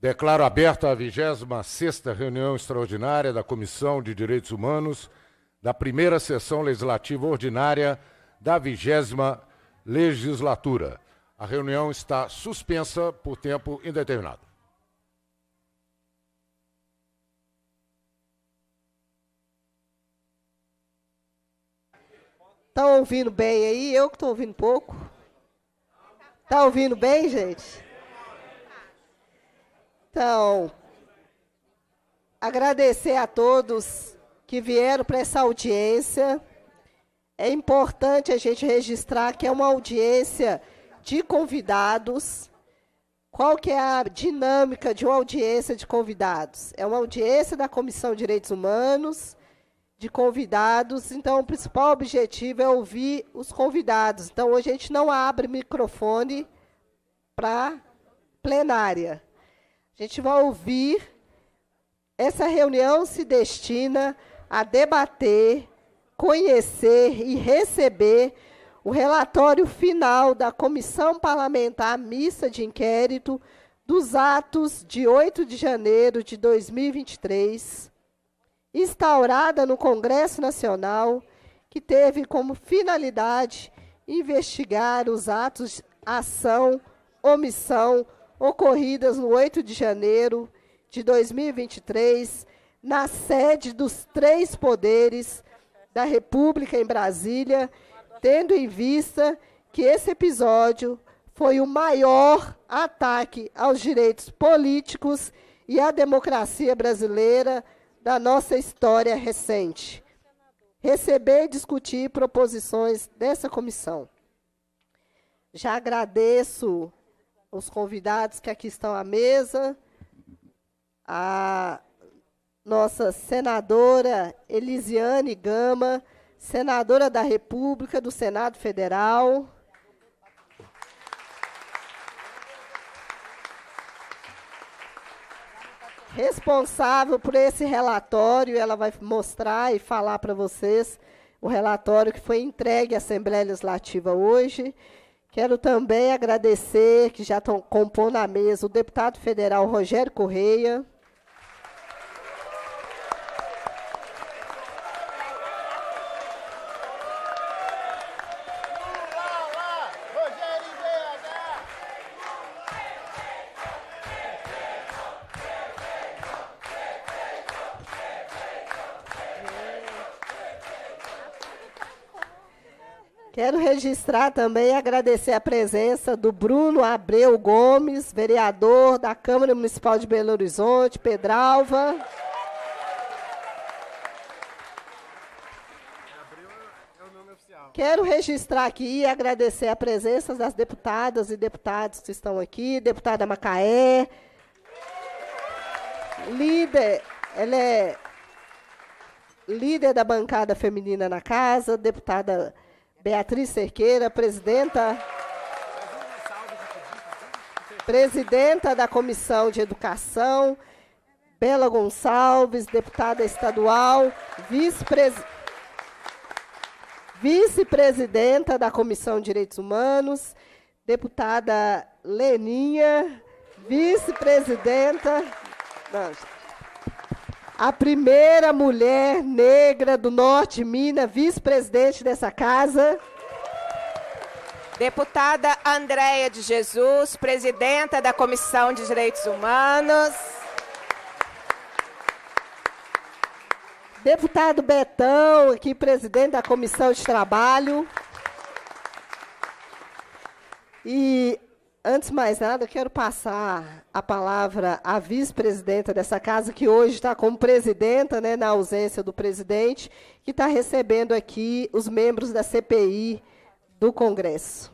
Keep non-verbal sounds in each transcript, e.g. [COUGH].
Declaro aberta a 26ª reunião extraordinária da Comissão de Direitos Humanos da primeira sessão legislativa ordinária da 20 legislatura. A reunião está suspensa por tempo indeterminado. Tá ouvindo bem aí? Eu que estou ouvindo pouco. Tá ouvindo bem, gente? Então, agradecer a todos que vieram para essa audiência. É importante a gente registrar que é uma audiência de convidados. Qual que é a dinâmica de uma audiência de convidados? É uma audiência da Comissão de Direitos Humanos, de convidados. Então, o principal objetivo é ouvir os convidados. Então, hoje a gente não abre microfone para plenária gente vai ouvir. Essa reunião se destina a debater, conhecer e receber o relatório final da Comissão Parlamentar Mista de Inquérito dos atos de 8 de janeiro de 2023, instaurada no Congresso Nacional, que teve como finalidade investigar os atos ação, omissão, ocorridas no 8 de janeiro de 2023, na sede dos três poderes da República em Brasília, tendo em vista que esse episódio foi o maior ataque aos direitos políticos e à democracia brasileira da nossa história recente. Receber e discutir proposições dessa comissão. Já agradeço os convidados que aqui estão à mesa, a nossa senadora Elisiane Gama, senadora da República do Senado Federal. Responsável por esse relatório, ela vai mostrar e falar para vocês o relatório que foi entregue à Assembleia Legislativa hoje. Quero também agradecer, que já estão compondo a mesa, o deputado federal Rogério Correia, registrar também e agradecer a presença do Bruno Abreu Gomes, vereador da Câmara Municipal de Belo Horizonte, Pedralva. Quero registrar aqui e agradecer a presença das deputadas e deputados que estão aqui, deputada Macaé, líder, ela é líder da bancada feminina na casa, deputada Beatriz Cerqueira, presidenta. Presidenta da Comissão de Educação. Bela Gonçalves, deputada estadual, vice vice-presidenta da Comissão de Direitos Humanos, deputada Leninha, vice-presidenta a primeira mulher negra do Norte Minas, vice-presidente dessa casa. Deputada Andréia de Jesus, presidenta da Comissão de Direitos Humanos. Deputado Betão, aqui presidente da Comissão de Trabalho. E Antes de mais nada, eu quero passar a palavra à vice-presidenta dessa casa, que hoje está como presidenta, né, na ausência do presidente, que está recebendo aqui os membros da CPI do Congresso.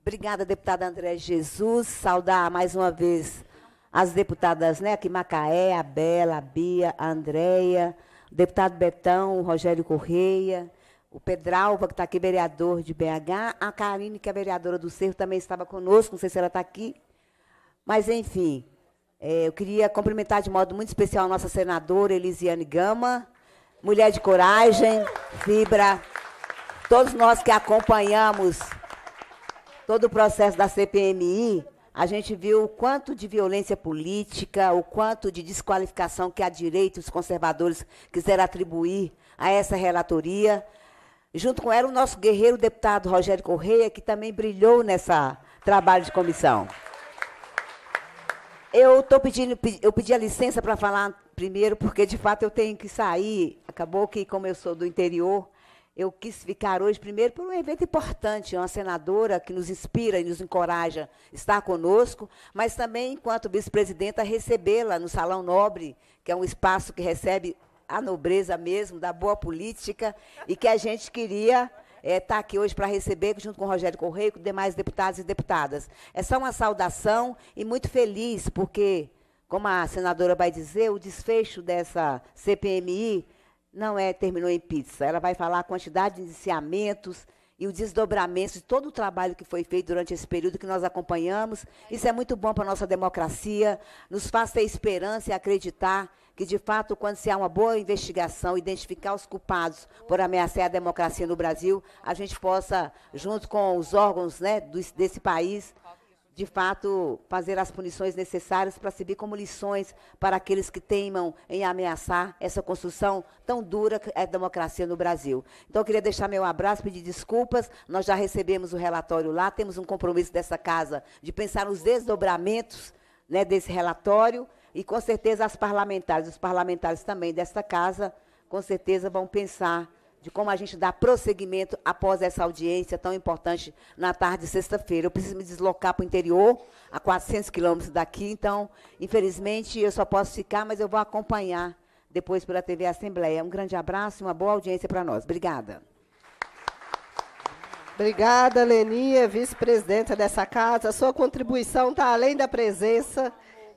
Obrigada, deputada André Jesus. Saudar mais uma vez as deputadas, né, aqui Macaé, a Bela, a Bia, a Andréia, o deputado Betão, Rogério Correia, o Pedralva, que está aqui, vereador de BH, a Karine, que é vereadora do Cerro, também estava conosco, não sei se ela está aqui. Mas, enfim, é, eu queria cumprimentar de modo muito especial a nossa senadora Elisiane Gama, mulher de coragem, fibra, todos nós que acompanhamos todo o processo da CPMI, a gente viu o quanto de violência política, o quanto de desqualificação que a direita os conservadores quiseram atribuir a essa relatoria. Junto com ela, o nosso guerreiro deputado Rogério Correia, que também brilhou nessa trabalho de comissão. Eu estou pedindo, eu pedi a licença para falar primeiro, porque de fato eu tenho que sair. Acabou que, como eu sou do interior, eu quis ficar hoje primeiro por um evento importante, uma senadora que nos inspira e nos encoraja a estar conosco, mas também, enquanto vice-presidenta, recebê-la no Salão Nobre, que é um espaço que recebe a nobreza mesmo, da boa política, e que a gente queria estar eh, é, tá aqui hoje para receber, junto com o Rogério Correia e com demais deputados e deputadas. É só uma saudação e muito feliz, porque, como a senadora vai dizer, o desfecho dessa CPMI não é terminou em pizza. Ela vai falar a quantidade de iniciamentos e o desdobramento de todo o trabalho que foi feito durante esse período que nós acompanhamos. Isso é muito bom para a nossa democracia, nos faz ter esperança e acreditar que, de fato, quando se há uma boa investigação, identificar os culpados por ameaçar a democracia no Brasil, a gente possa, junto com os órgãos né, desse país, de fato, fazer as punições necessárias para servir como lições para aqueles que teimam em ameaçar essa construção tão dura que é a democracia no Brasil. Então, eu queria deixar meu abraço, pedir desculpas. Nós já recebemos o relatório lá, temos um compromisso dessa casa de pensar nos desdobramentos né, desse relatório. E com certeza as parlamentares, os parlamentares também desta casa, com certeza vão pensar de como a gente dá prosseguimento após essa audiência tão importante na tarde de sexta-feira. Eu preciso me deslocar para o interior, a 400 quilômetros daqui, então, infelizmente, eu só posso ficar, mas eu vou acompanhar depois pela TV Assembleia. Um grande abraço e uma boa audiência para nós. Obrigada. Obrigada, Lenia, vice-presidenta dessa casa. sua contribuição está além da presença.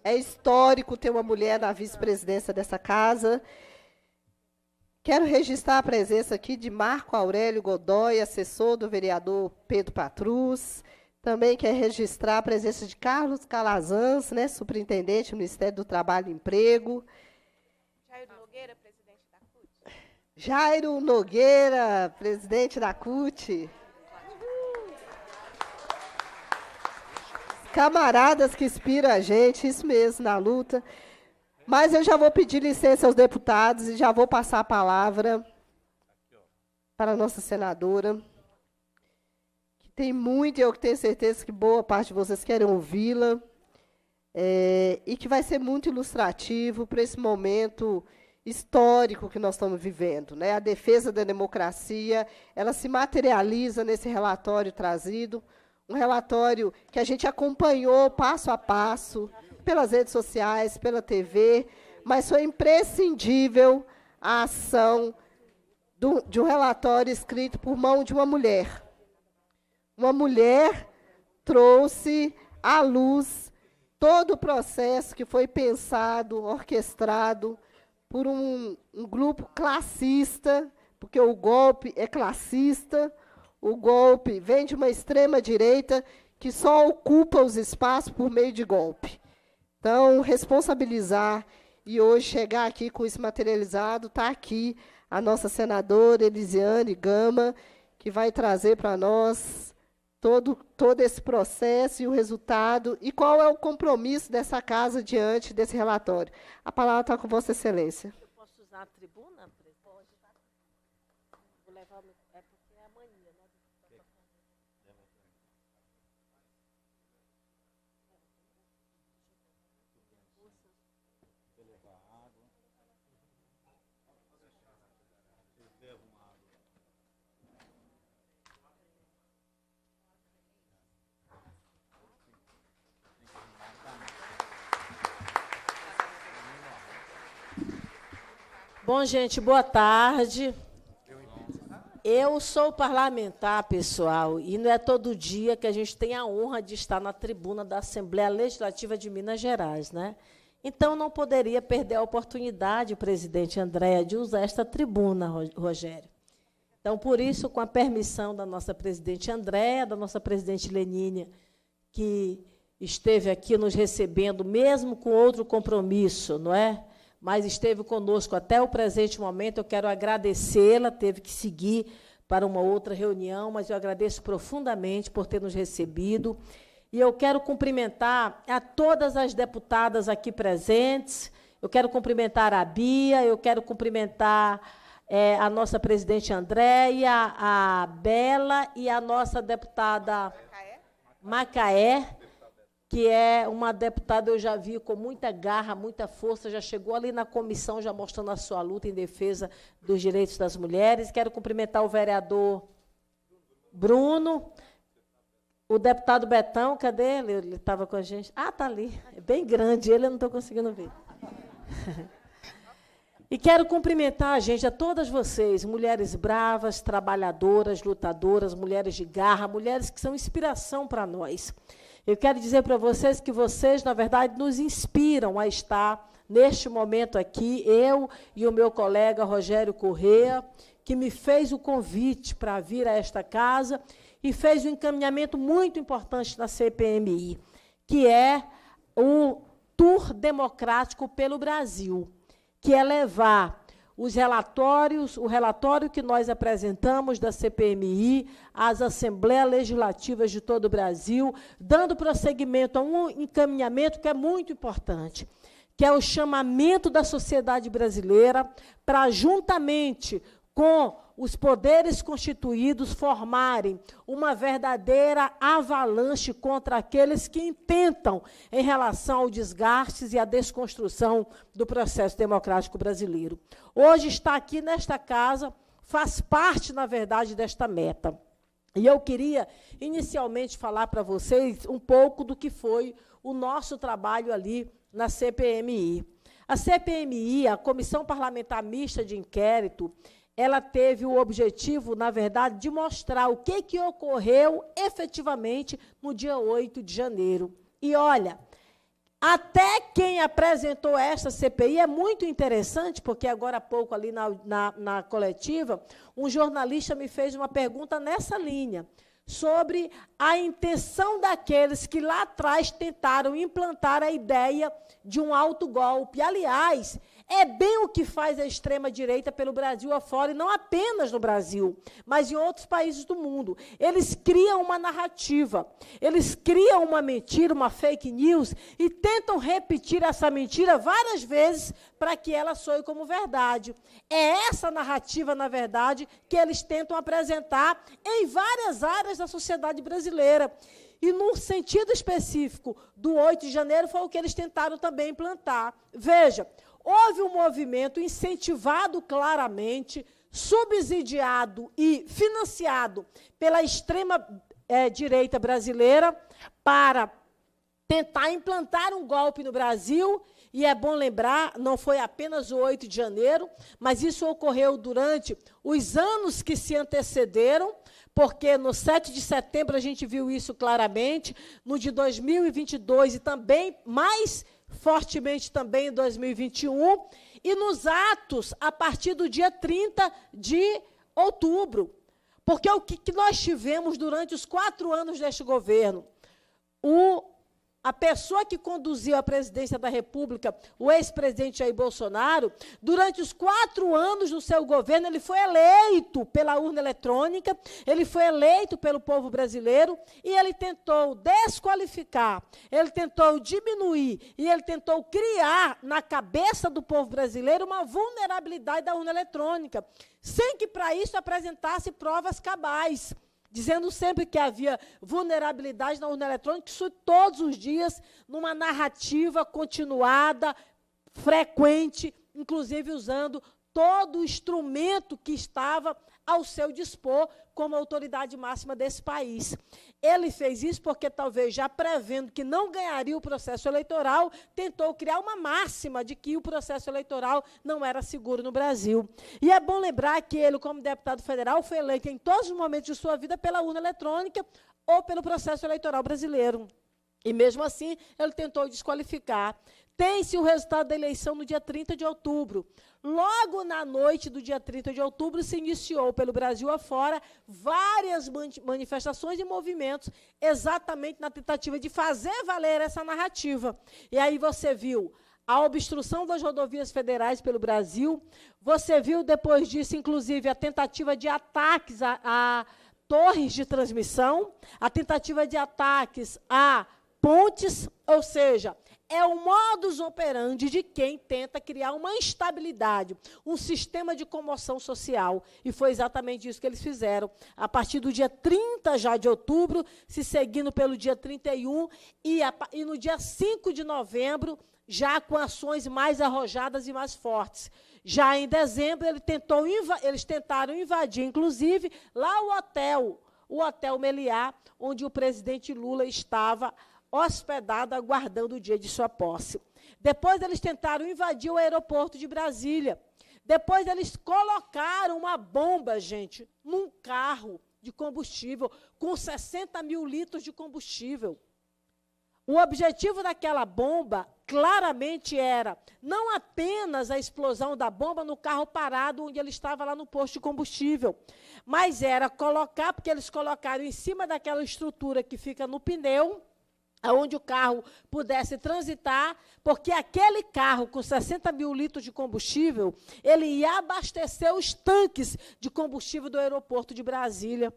É histórico ter uma mulher na vice-presidência dessa casa. Quero registrar a presença aqui de Marco Aurélio Godoy, assessor do vereador Pedro Patrus. Também quero registrar a presença de Carlos Calazans, né, superintendente do Ministério do Trabalho e Emprego. Jairo Nogueira, presidente da CUT. Jairo Nogueira, presidente da CUT. Camaradas que inspiram a gente, isso mesmo, na luta. Mas eu já vou pedir licença aos deputados e já vou passar a palavra para a nossa senadora. Que tem muito, eu tenho certeza que boa parte de vocês querem ouvi-la. É, e que vai ser muito ilustrativo para esse momento histórico que nós estamos vivendo. Né? A defesa da democracia, ela se materializa nesse relatório trazido um relatório que a gente acompanhou passo a passo, pelas redes sociais, pela TV, mas foi imprescindível a ação do, de um relatório escrito por mão de uma mulher. Uma mulher trouxe à luz todo o processo que foi pensado, orquestrado por um, um grupo classista, porque o golpe é classista, o golpe vem de uma extrema direita que só ocupa os espaços por meio de golpe. Então, responsabilizar e hoje chegar aqui com isso materializado, está aqui a nossa senadora Elisiane Gama, que vai trazer para nós todo, todo esse processo e o resultado e qual é o compromisso dessa casa diante desse relatório. A palavra está com Vossa Excelência. Eu posso usar a tribuna? Bom, gente, boa tarde. Eu sou parlamentar, pessoal, e não é todo dia que a gente tem a honra de estar na tribuna da Assembleia Legislativa de Minas Gerais, né? Então não poderia perder a oportunidade, presidente Andréa, de usar esta tribuna, Rogério. Então, por isso, com a permissão da nossa presidente Andréa, da nossa presidente Lenínia, que esteve aqui nos recebendo, mesmo com outro compromisso, não é? mas esteve conosco até o presente momento. Eu quero agradecê-la, teve que seguir para uma outra reunião, mas eu agradeço profundamente por ter nos recebido. E eu quero cumprimentar a todas as deputadas aqui presentes. Eu quero cumprimentar a Bia, eu quero cumprimentar é, a nossa presidente Andréia, a Bela e a nossa deputada Macaé. Macaé que é uma deputada, eu já vi com muita garra, muita força, já chegou ali na comissão, já mostrando a sua luta em defesa dos direitos das mulheres. Quero cumprimentar o vereador Bruno, o deputado Betão, cadê ele? Ele estava com a gente. Ah, está ali. É bem grande ele, eu não estou conseguindo ver. [LAUGHS] E quero cumprimentar a gente, a todas vocês, mulheres bravas, trabalhadoras, lutadoras, mulheres de garra, mulheres que são inspiração para nós. Eu quero dizer para vocês que vocês, na verdade, nos inspiram a estar neste momento aqui, eu e o meu colega Rogério Correa, que me fez o convite para vir a esta casa e fez um encaminhamento muito importante na CPMI, que é o tour democrático pelo Brasil, que é levar os relatórios, o relatório que nós apresentamos da CPMI às Assembleias Legislativas de todo o Brasil, dando prosseguimento a um encaminhamento que é muito importante, que é o chamamento da sociedade brasileira para, juntamente com os poderes constituídos formarem uma verdadeira avalanche contra aqueles que intentam em relação aos desgastes e à desconstrução do processo democrático brasileiro. Hoje está aqui nesta casa, faz parte, na verdade, desta meta. E eu queria inicialmente falar para vocês um pouco do que foi o nosso trabalho ali na CPMI. A CPMI, a Comissão Parlamentar Mista de Inquérito, ela teve o objetivo, na verdade, de mostrar o que, que ocorreu efetivamente no dia 8 de janeiro. E olha, até quem apresentou esta CPI é muito interessante, porque agora há pouco, ali na, na, na coletiva, um jornalista me fez uma pergunta nessa linha sobre a intenção daqueles que lá atrás tentaram implantar a ideia de um autogolpe. Aliás, é bem o que faz a extrema-direita pelo Brasil afora, e não apenas no Brasil, mas em outros países do mundo. Eles criam uma narrativa, eles criam uma mentira, uma fake news, e tentam repetir essa mentira várias vezes para que ela soe como verdade. É essa narrativa, na verdade, que eles tentam apresentar em várias áreas da sociedade brasileira. E num sentido específico do 8 de janeiro foi o que eles tentaram também implantar. Veja, houve um movimento incentivado claramente, subsidiado e financiado pela extrema-direita eh, brasileira para tentar implantar um golpe no Brasil. E é bom lembrar, não foi apenas o 8 de janeiro, mas isso ocorreu durante os anos que se antecederam, porque no 7 de setembro a gente viu isso claramente, no de 2022 e também mais fortemente também em 2021. E nos atos, a partir do dia 30 de outubro. Porque é o que nós tivemos durante os quatro anos deste governo? O a pessoa que conduziu a presidência da República, o ex-presidente Jair Bolsonaro, durante os quatro anos do seu governo, ele foi eleito pela urna eletrônica, ele foi eleito pelo povo brasileiro e ele tentou desqualificar, ele tentou diminuir e ele tentou criar na cabeça do povo brasileiro uma vulnerabilidade da urna eletrônica, sem que para isso apresentasse provas cabais dizendo sempre que havia vulnerabilidade na urna eletrônica, isso todos os dias, numa narrativa continuada, frequente, inclusive usando todo o instrumento que estava ao seu dispor como autoridade máxima desse país. Ele fez isso porque, talvez já prevendo que não ganharia o processo eleitoral, tentou criar uma máxima de que o processo eleitoral não era seguro no Brasil. E é bom lembrar que ele, como deputado federal, foi eleito em todos os momentos de sua vida pela urna eletrônica ou pelo processo eleitoral brasileiro. E mesmo assim, ele tentou desqualificar tem-se o resultado da eleição no dia 30 de outubro. Logo na noite do dia 30 de outubro, se iniciou pelo Brasil afora várias manifestações e movimentos, exatamente na tentativa de fazer valer essa narrativa. E aí você viu a obstrução das rodovias federais pelo Brasil, você viu depois disso, inclusive, a tentativa de ataques a, a torres de transmissão, a tentativa de ataques a pontes, ou seja, é o modus operandi de quem tenta criar uma instabilidade, um sistema de comoção social. E foi exatamente isso que eles fizeram. A partir do dia 30 já de outubro, se seguindo pelo dia 31, e, a, e no dia 5 de novembro, já com ações mais arrojadas e mais fortes. Já em dezembro, ele tentou, eles tentaram invadir, inclusive, lá o hotel, o Hotel Meliá, onde o presidente Lula estava hospedado, aguardando o dia de sua posse. Depois eles tentaram invadir o aeroporto de Brasília. Depois eles colocaram uma bomba, gente, num carro de combustível, com 60 mil litros de combustível. O objetivo daquela bomba claramente era não apenas a explosão da bomba no carro parado onde ele estava lá no posto de combustível, mas era colocar, porque eles colocaram em cima daquela estrutura que fica no pneu, aonde o carro pudesse transitar, porque aquele carro com 60 mil litros de combustível, ele ia abastecer os tanques de combustível do aeroporto de Brasília.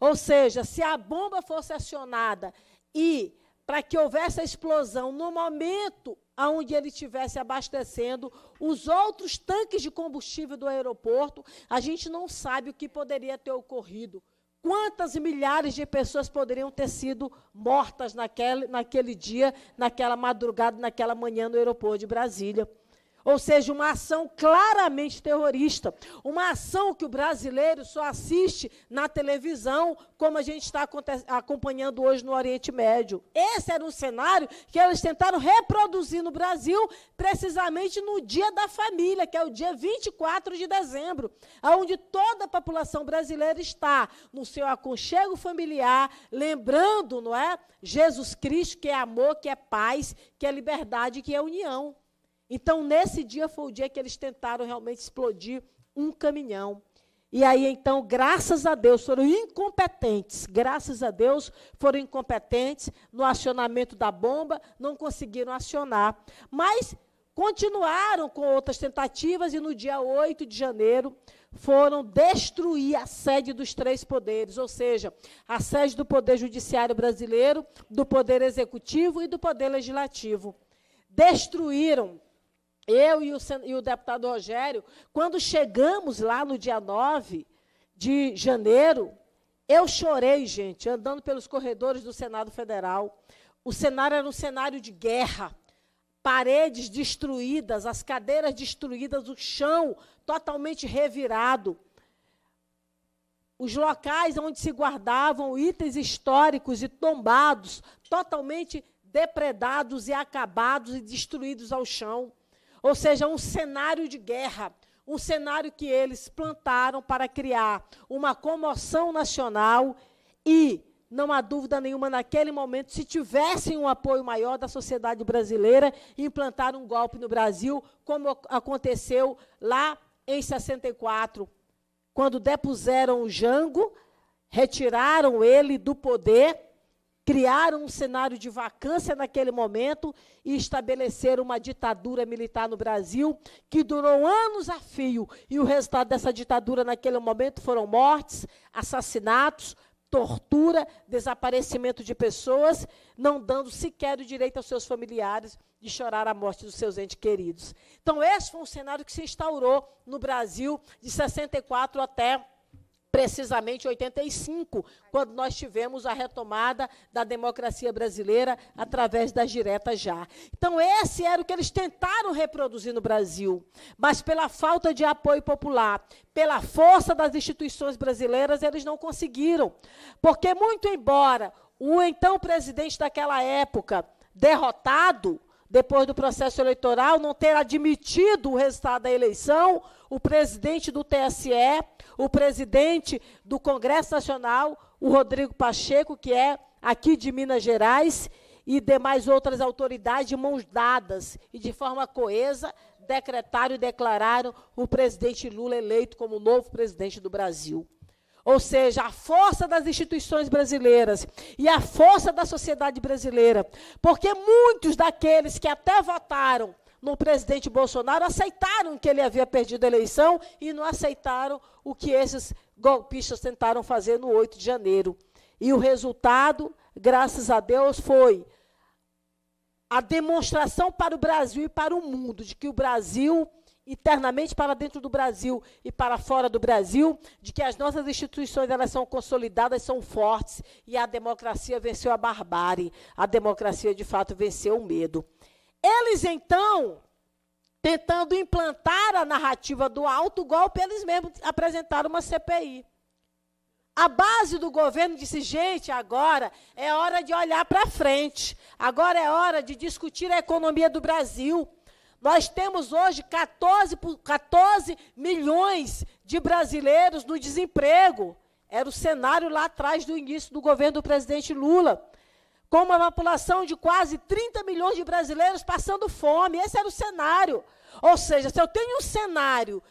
Ou seja, se a bomba fosse acionada e para que houvesse a explosão no momento onde ele estivesse abastecendo os outros tanques de combustível do aeroporto, a gente não sabe o que poderia ter ocorrido. Quantas milhares de pessoas poderiam ter sido mortas naquele, naquele dia, naquela madrugada, naquela manhã no aeroporto de Brasília? Ou seja, uma ação claramente terrorista. Uma ação que o brasileiro só assiste na televisão, como a gente está acompanhando hoje no Oriente Médio. Esse era um cenário que eles tentaram reproduzir no Brasil, precisamente no Dia da Família, que é o dia 24 de dezembro, onde toda a população brasileira está no seu aconchego familiar, lembrando, não é? Jesus Cristo, que é amor, que é paz, que é liberdade, que é união. Então, nesse dia foi o dia que eles tentaram realmente explodir um caminhão. E aí, então, graças a Deus, foram incompetentes, graças a Deus, foram incompetentes no acionamento da bomba, não conseguiram acionar. Mas continuaram com outras tentativas e no dia 8 de janeiro foram destruir a sede dos três poderes, ou seja, a sede do Poder Judiciário Brasileiro, do Poder Executivo e do Poder Legislativo. Destruíram eu e o, e o deputado Rogério, quando chegamos lá no dia 9 de janeiro, eu chorei, gente, andando pelos corredores do Senado Federal. O cenário era um cenário de guerra. Paredes destruídas, as cadeiras destruídas, o chão totalmente revirado. Os locais onde se guardavam itens históricos e tombados, totalmente depredados e acabados e destruídos ao chão ou seja, um cenário de guerra, um cenário que eles plantaram para criar uma comoção nacional e não há dúvida nenhuma, naquele momento, se tivessem um apoio maior da sociedade brasileira, implantar um golpe no Brasil, como aconteceu lá em 64, quando depuseram o Jango, retiraram ele do poder criaram um cenário de vacância naquele momento e estabeleceram uma ditadura militar no Brasil que durou anos a fio. E o resultado dessa ditadura naquele momento foram mortes, assassinatos, tortura, desaparecimento de pessoas, não dando sequer o direito aos seus familiares de chorar a morte dos seus entes queridos. Então, esse foi um cenário que se instaurou no Brasil de 64 até precisamente 85, quando nós tivemos a retomada da democracia brasileira através das diretas já. Então, esse era o que eles tentaram reproduzir no Brasil, mas pela falta de apoio popular, pela força das instituições brasileiras, eles não conseguiram. Porque, muito embora o então presidente daquela época, derrotado, depois do processo eleitoral, não ter admitido o resultado da eleição, o presidente do TSE, o presidente do Congresso Nacional, o Rodrigo Pacheco, que é aqui de Minas Gerais, e demais outras autoridades de mãos dadas e de forma coesa decretaram e declararam o presidente Lula eleito como novo presidente do Brasil. Ou seja, a força das instituições brasileiras e a força da sociedade brasileira. Porque muitos daqueles que até votaram no presidente Bolsonaro aceitaram que ele havia perdido a eleição e não aceitaram o que esses golpistas tentaram fazer no 8 de janeiro. E o resultado, graças a Deus, foi a demonstração para o Brasil e para o mundo de que o Brasil internamente para dentro do Brasil e para fora do Brasil, de que as nossas instituições elas são consolidadas, são fortes e a democracia venceu a barbárie, a democracia de fato venceu o medo. Eles então, tentando implantar a narrativa do alto golpe, eles mesmos apresentaram uma CPI. A base do governo disse: gente, agora é hora de olhar para frente, agora é hora de discutir a economia do Brasil, nós temos hoje 14, 14 milhões de brasileiros no desemprego. Era o cenário lá atrás do início do governo do presidente Lula. Com uma população de quase 30 milhões de brasileiros passando fome. Esse era o cenário. Ou seja, se eu tenho um cenário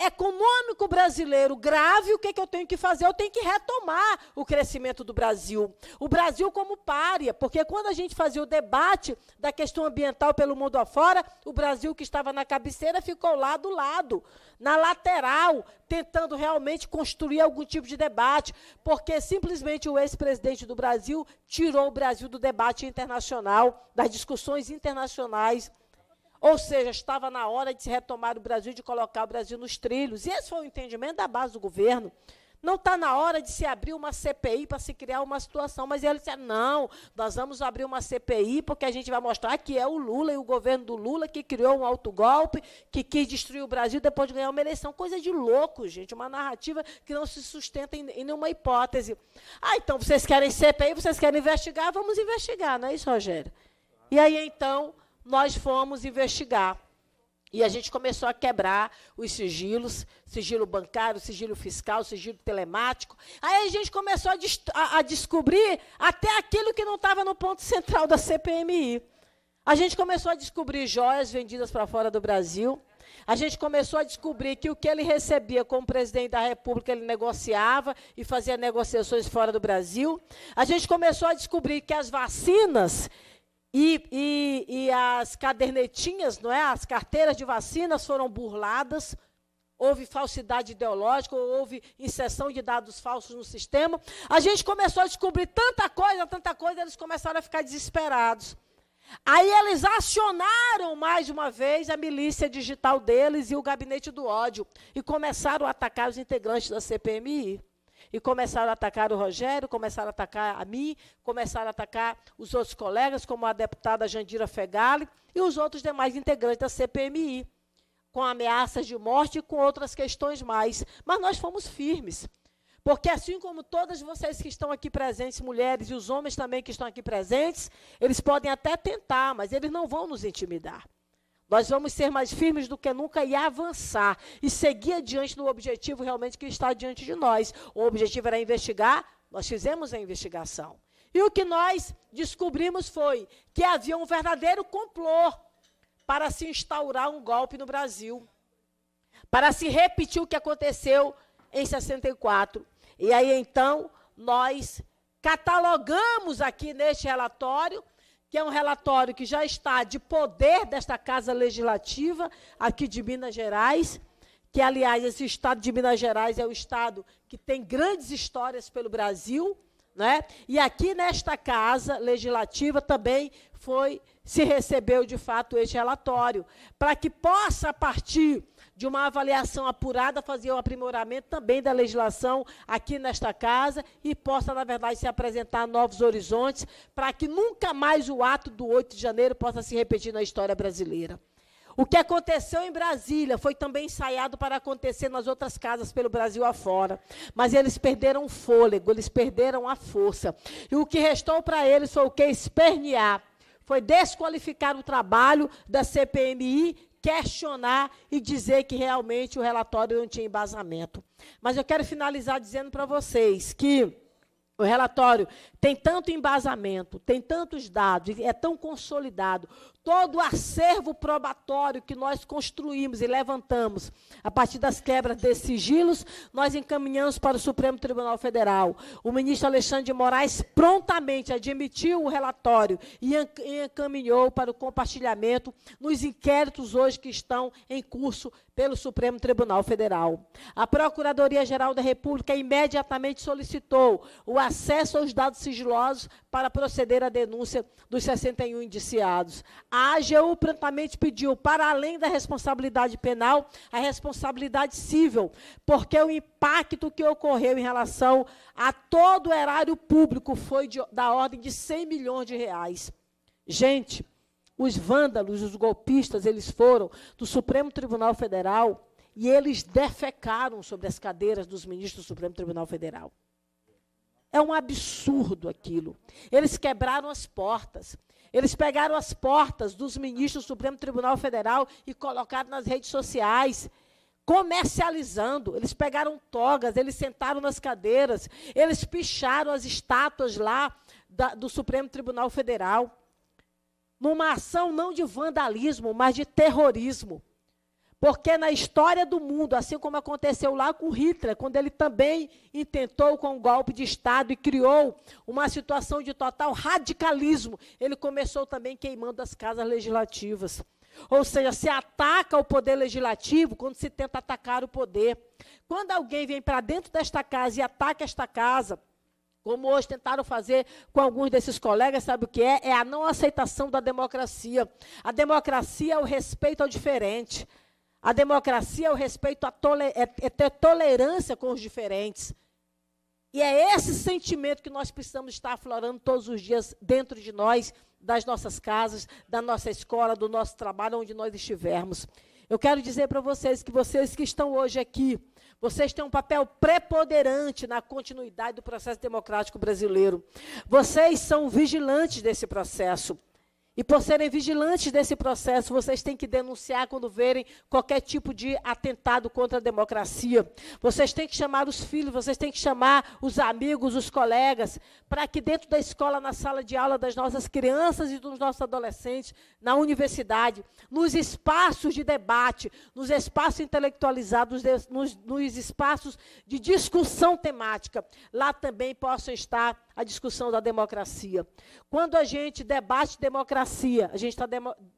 é econômico brasileiro grave, o que, que eu tenho que fazer? Eu tenho que retomar o crescimento do Brasil. O Brasil como párea, porque quando a gente fazia o debate da questão ambiental pelo mundo afora, o Brasil que estava na cabeceira ficou lá do lado, na lateral, tentando realmente construir algum tipo de debate, porque simplesmente o ex-presidente do Brasil tirou o Brasil do debate internacional, das discussões internacionais ou seja, estava na hora de se retomar o Brasil, de colocar o Brasil nos trilhos. E esse foi o entendimento da base do governo. Não está na hora de se abrir uma CPI para se criar uma situação. Mas eles disse: não, nós vamos abrir uma CPI porque a gente vai mostrar que é o Lula e o governo do Lula que criou um autogolpe, que quis destruir o Brasil depois de ganhar uma eleição. Coisa de louco, gente. Uma narrativa que não se sustenta em, em nenhuma hipótese. Ah, então vocês querem CPI, vocês querem investigar? Vamos investigar, não é isso, Rogério? E aí então nós fomos investigar. E a gente começou a quebrar os sigilos, sigilo bancário, sigilo fiscal, sigilo telemático. Aí a gente começou a, des a, a descobrir até aquilo que não estava no ponto central da CPMI. A gente começou a descobrir joias vendidas para fora do Brasil. A gente começou a descobrir que o que ele recebia como presidente da República, ele negociava e fazia negociações fora do Brasil. A gente começou a descobrir que as vacinas e, e, e, as cadernetinhas, não é? as carteiras de vacinas foram burladas, houve falsidade ideológica, houve inserção de dados falsos no sistema. A gente começou a descobrir tanta coisa, tanta coisa, eles começaram a ficar desesperados. Aí eles acionaram mais uma vez a milícia digital deles e o gabinete do ódio e começaram a atacar os integrantes da CPMI e começaram a atacar o Rogério, começaram a atacar a mim, começaram a atacar os outros colegas, como a deputada Jandira Fegali e os outros demais integrantes da CPMI, com ameaças de morte e com outras questões mais. Mas nós fomos firmes. Porque assim como todas vocês que estão aqui presentes, mulheres e os homens também que estão aqui presentes, eles podem até tentar, mas eles não vão nos intimidar. Nós vamos ser mais firmes do que nunca e avançar e seguir adiante no objetivo realmente que está diante de nós. O objetivo era investigar, nós fizemos a investigação. E o que nós descobrimos foi que havia um verdadeiro complô para se instaurar um golpe no Brasil, para se repetir o que aconteceu em 64. E aí então nós catalogamos aqui neste relatório que é um relatório que já está de poder desta Casa Legislativa aqui de Minas Gerais, que, aliás, esse estado de Minas Gerais é o estado que tem grandes histórias pelo Brasil, né? e aqui nesta Casa Legislativa também foi se recebeu, de fato, este relatório, para que possa, a partir de uma avaliação apurada, fazer o um aprimoramento também da legislação aqui nesta casa e possa, na verdade, se apresentar novos horizontes para que nunca mais o ato do 8 de janeiro possa se repetir na história brasileira. O que aconteceu em Brasília foi também ensaiado para acontecer nas outras casas pelo Brasil afora. Mas eles perderam o fôlego, eles perderam a força. E o que restou para eles foi o que? Espernear. Foi desqualificar o trabalho da CPMI questionar e dizer que realmente o relatório não tinha embasamento. Mas eu quero finalizar dizendo para vocês que o relatório tem tanto embasamento, tem tantos dados, é tão consolidado, todo o acervo probatório que nós construímos e levantamos a partir das quebras desses sigilos, nós encaminhamos para o Supremo Tribunal Federal. O ministro Alexandre de Moraes prontamente admitiu o relatório e encaminhou para o compartilhamento nos inquéritos hoje que estão em curso pelo Supremo Tribunal Federal. A Procuradoria-Geral da República imediatamente solicitou o acesso aos dados sigilosos para proceder à denúncia dos 61 indiciados. A AGU prontamente pediu, para além da responsabilidade penal, a responsabilidade civil, porque o impacto que ocorreu em relação a todo o erário público foi de, da ordem de 100 milhões de reais. Gente, os vândalos, os golpistas, eles foram do Supremo Tribunal Federal e eles defecaram sobre as cadeiras dos ministros do Supremo Tribunal Federal. É um absurdo aquilo. Eles quebraram as portas. Eles pegaram as portas dos ministros do Supremo Tribunal Federal e colocaram nas redes sociais, comercializando. Eles pegaram togas, eles sentaram nas cadeiras, eles picharam as estátuas lá da, do Supremo Tribunal Federal. Numa ação não de vandalismo, mas de terrorismo. Porque na história do mundo, assim como aconteceu lá com Hitler, quando ele também intentou com um golpe de Estado e criou uma situação de total radicalismo, ele começou também queimando as casas legislativas. Ou seja, se ataca o poder legislativo quando se tenta atacar o poder. Quando alguém vem para dentro desta casa e ataca esta casa, como hoje tentaram fazer com alguns desses colegas, sabe o que é? É a não aceitação da democracia. A democracia é o respeito ao diferente. A democracia é o respeito é, é ter tolerância com os diferentes. E é esse sentimento que nós precisamos estar aflorando todos os dias dentro de nós, das nossas casas, da nossa escola, do nosso trabalho, onde nós estivermos. Eu quero dizer para vocês que vocês que estão hoje aqui, vocês têm um papel preponderante na continuidade do processo democrático brasileiro. Vocês são vigilantes desse processo. E por serem vigilantes desse processo, vocês têm que denunciar quando verem qualquer tipo de atentado contra a democracia. Vocês têm que chamar os filhos, vocês têm que chamar os amigos, os colegas, para que dentro da escola, na sala de aula das nossas crianças e dos nossos adolescentes, na universidade, nos espaços de debate, nos espaços intelectualizados, nos, nos espaços de discussão temática, lá também possam estar a discussão da democracia. Quando a gente debate democracia, a gente está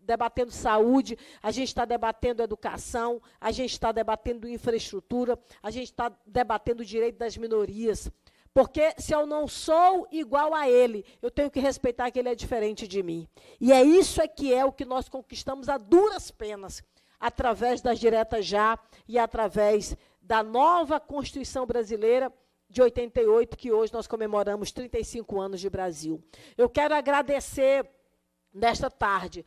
debatendo saúde, a gente está debatendo educação, a gente está debatendo infraestrutura, a gente está debatendo o direito das minorias. Porque se eu não sou igual a ele, eu tenho que respeitar que ele é diferente de mim. E é isso é que é o que nós conquistamos a duras penas, através das diretas já e através da nova Constituição brasileira de 88, que hoje nós comemoramos 35 anos de Brasil. Eu quero agradecer nesta tarde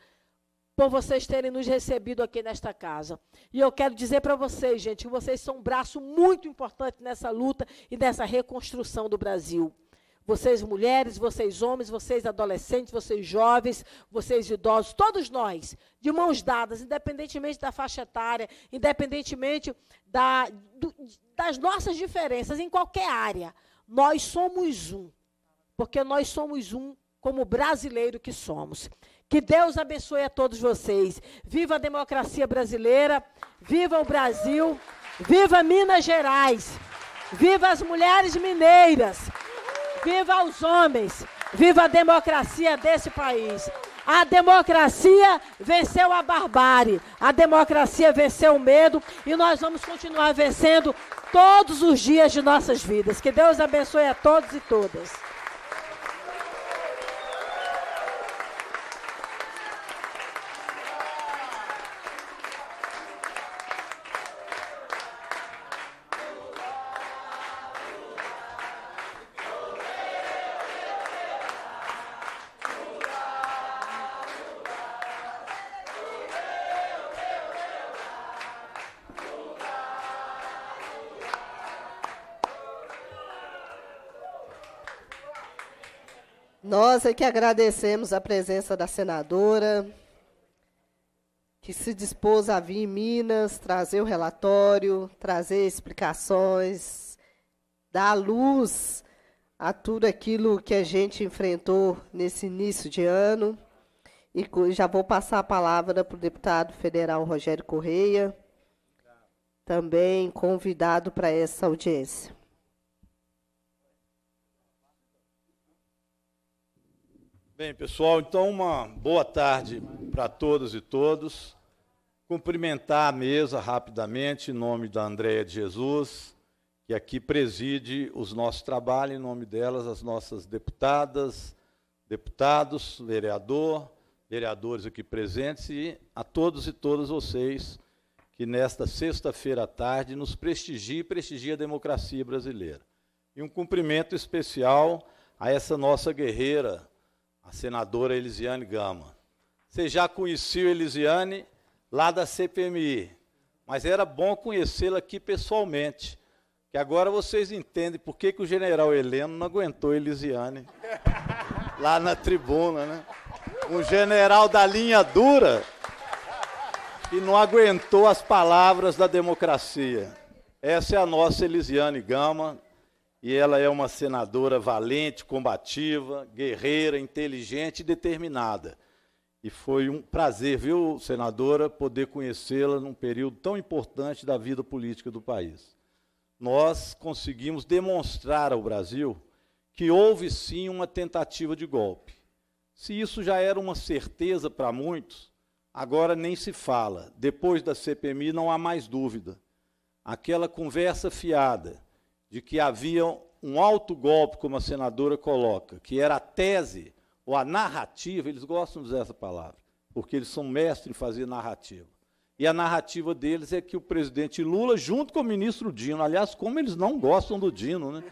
por vocês terem nos recebido aqui nesta casa. E eu quero dizer para vocês, gente, que vocês são um braço muito importante nessa luta e nessa reconstrução do Brasil. Vocês mulheres, vocês homens, vocês adolescentes, vocês jovens, vocês idosos, todos nós, de mãos dadas, independentemente da faixa etária, independentemente da, do, das nossas diferenças em qualquer área, nós somos um. Porque nós somos um como brasileiro que somos. Que Deus abençoe a todos vocês. Viva a democracia brasileira, viva o Brasil, viva Minas Gerais, viva as mulheres mineiras. Viva os homens! Viva a democracia desse país! A democracia venceu a barbárie, a democracia venceu o medo e nós vamos continuar vencendo todos os dias de nossas vidas. Que Deus abençoe a todos e todas. nós é que agradecemos a presença da senadora, que se dispôs a vir em Minas trazer o relatório, trazer explicações, dar luz a tudo aquilo que a gente enfrentou nesse início de ano. E já vou passar a palavra para o deputado federal Rogério Correia, também convidado para essa audiência. Bem, pessoal, então uma boa tarde para todas e todos. Cumprimentar a mesa rapidamente, em nome da Andréia de Jesus, que aqui preside os nossos trabalhos, em nome delas, as nossas deputadas, deputados, vereador, vereadores aqui presentes e a todos e todas vocês que nesta sexta-feira à tarde nos prestigie e prestigie a democracia brasileira. E um cumprimento especial a essa nossa guerreira, a senadora Elisiane Gama. Você já conheceu Elisiane lá da CPMI, mas era bom conhecê-la aqui pessoalmente. Que agora vocês entendem por que, que o general Heleno não aguentou Elisiane [LAUGHS] lá na tribuna, né? Um general da linha dura que não aguentou as palavras da democracia. Essa é a nossa Elisiane Gama, e ela é uma senadora valente, combativa, guerreira, inteligente e determinada. E foi um prazer, viu, senadora, poder conhecê-la num período tão importante da vida política do país. Nós conseguimos demonstrar ao Brasil que houve sim uma tentativa de golpe. Se isso já era uma certeza para muitos, agora nem se fala. Depois da CPMI não há mais dúvida. Aquela conversa fiada de que havia um alto golpe, como a senadora coloca, que era a tese ou a narrativa, eles gostam de usar essa palavra, porque eles são mestres em fazer narrativa. E a narrativa deles é que o presidente Lula, junto com o ministro Dino, aliás, como eles não gostam do Dino, né?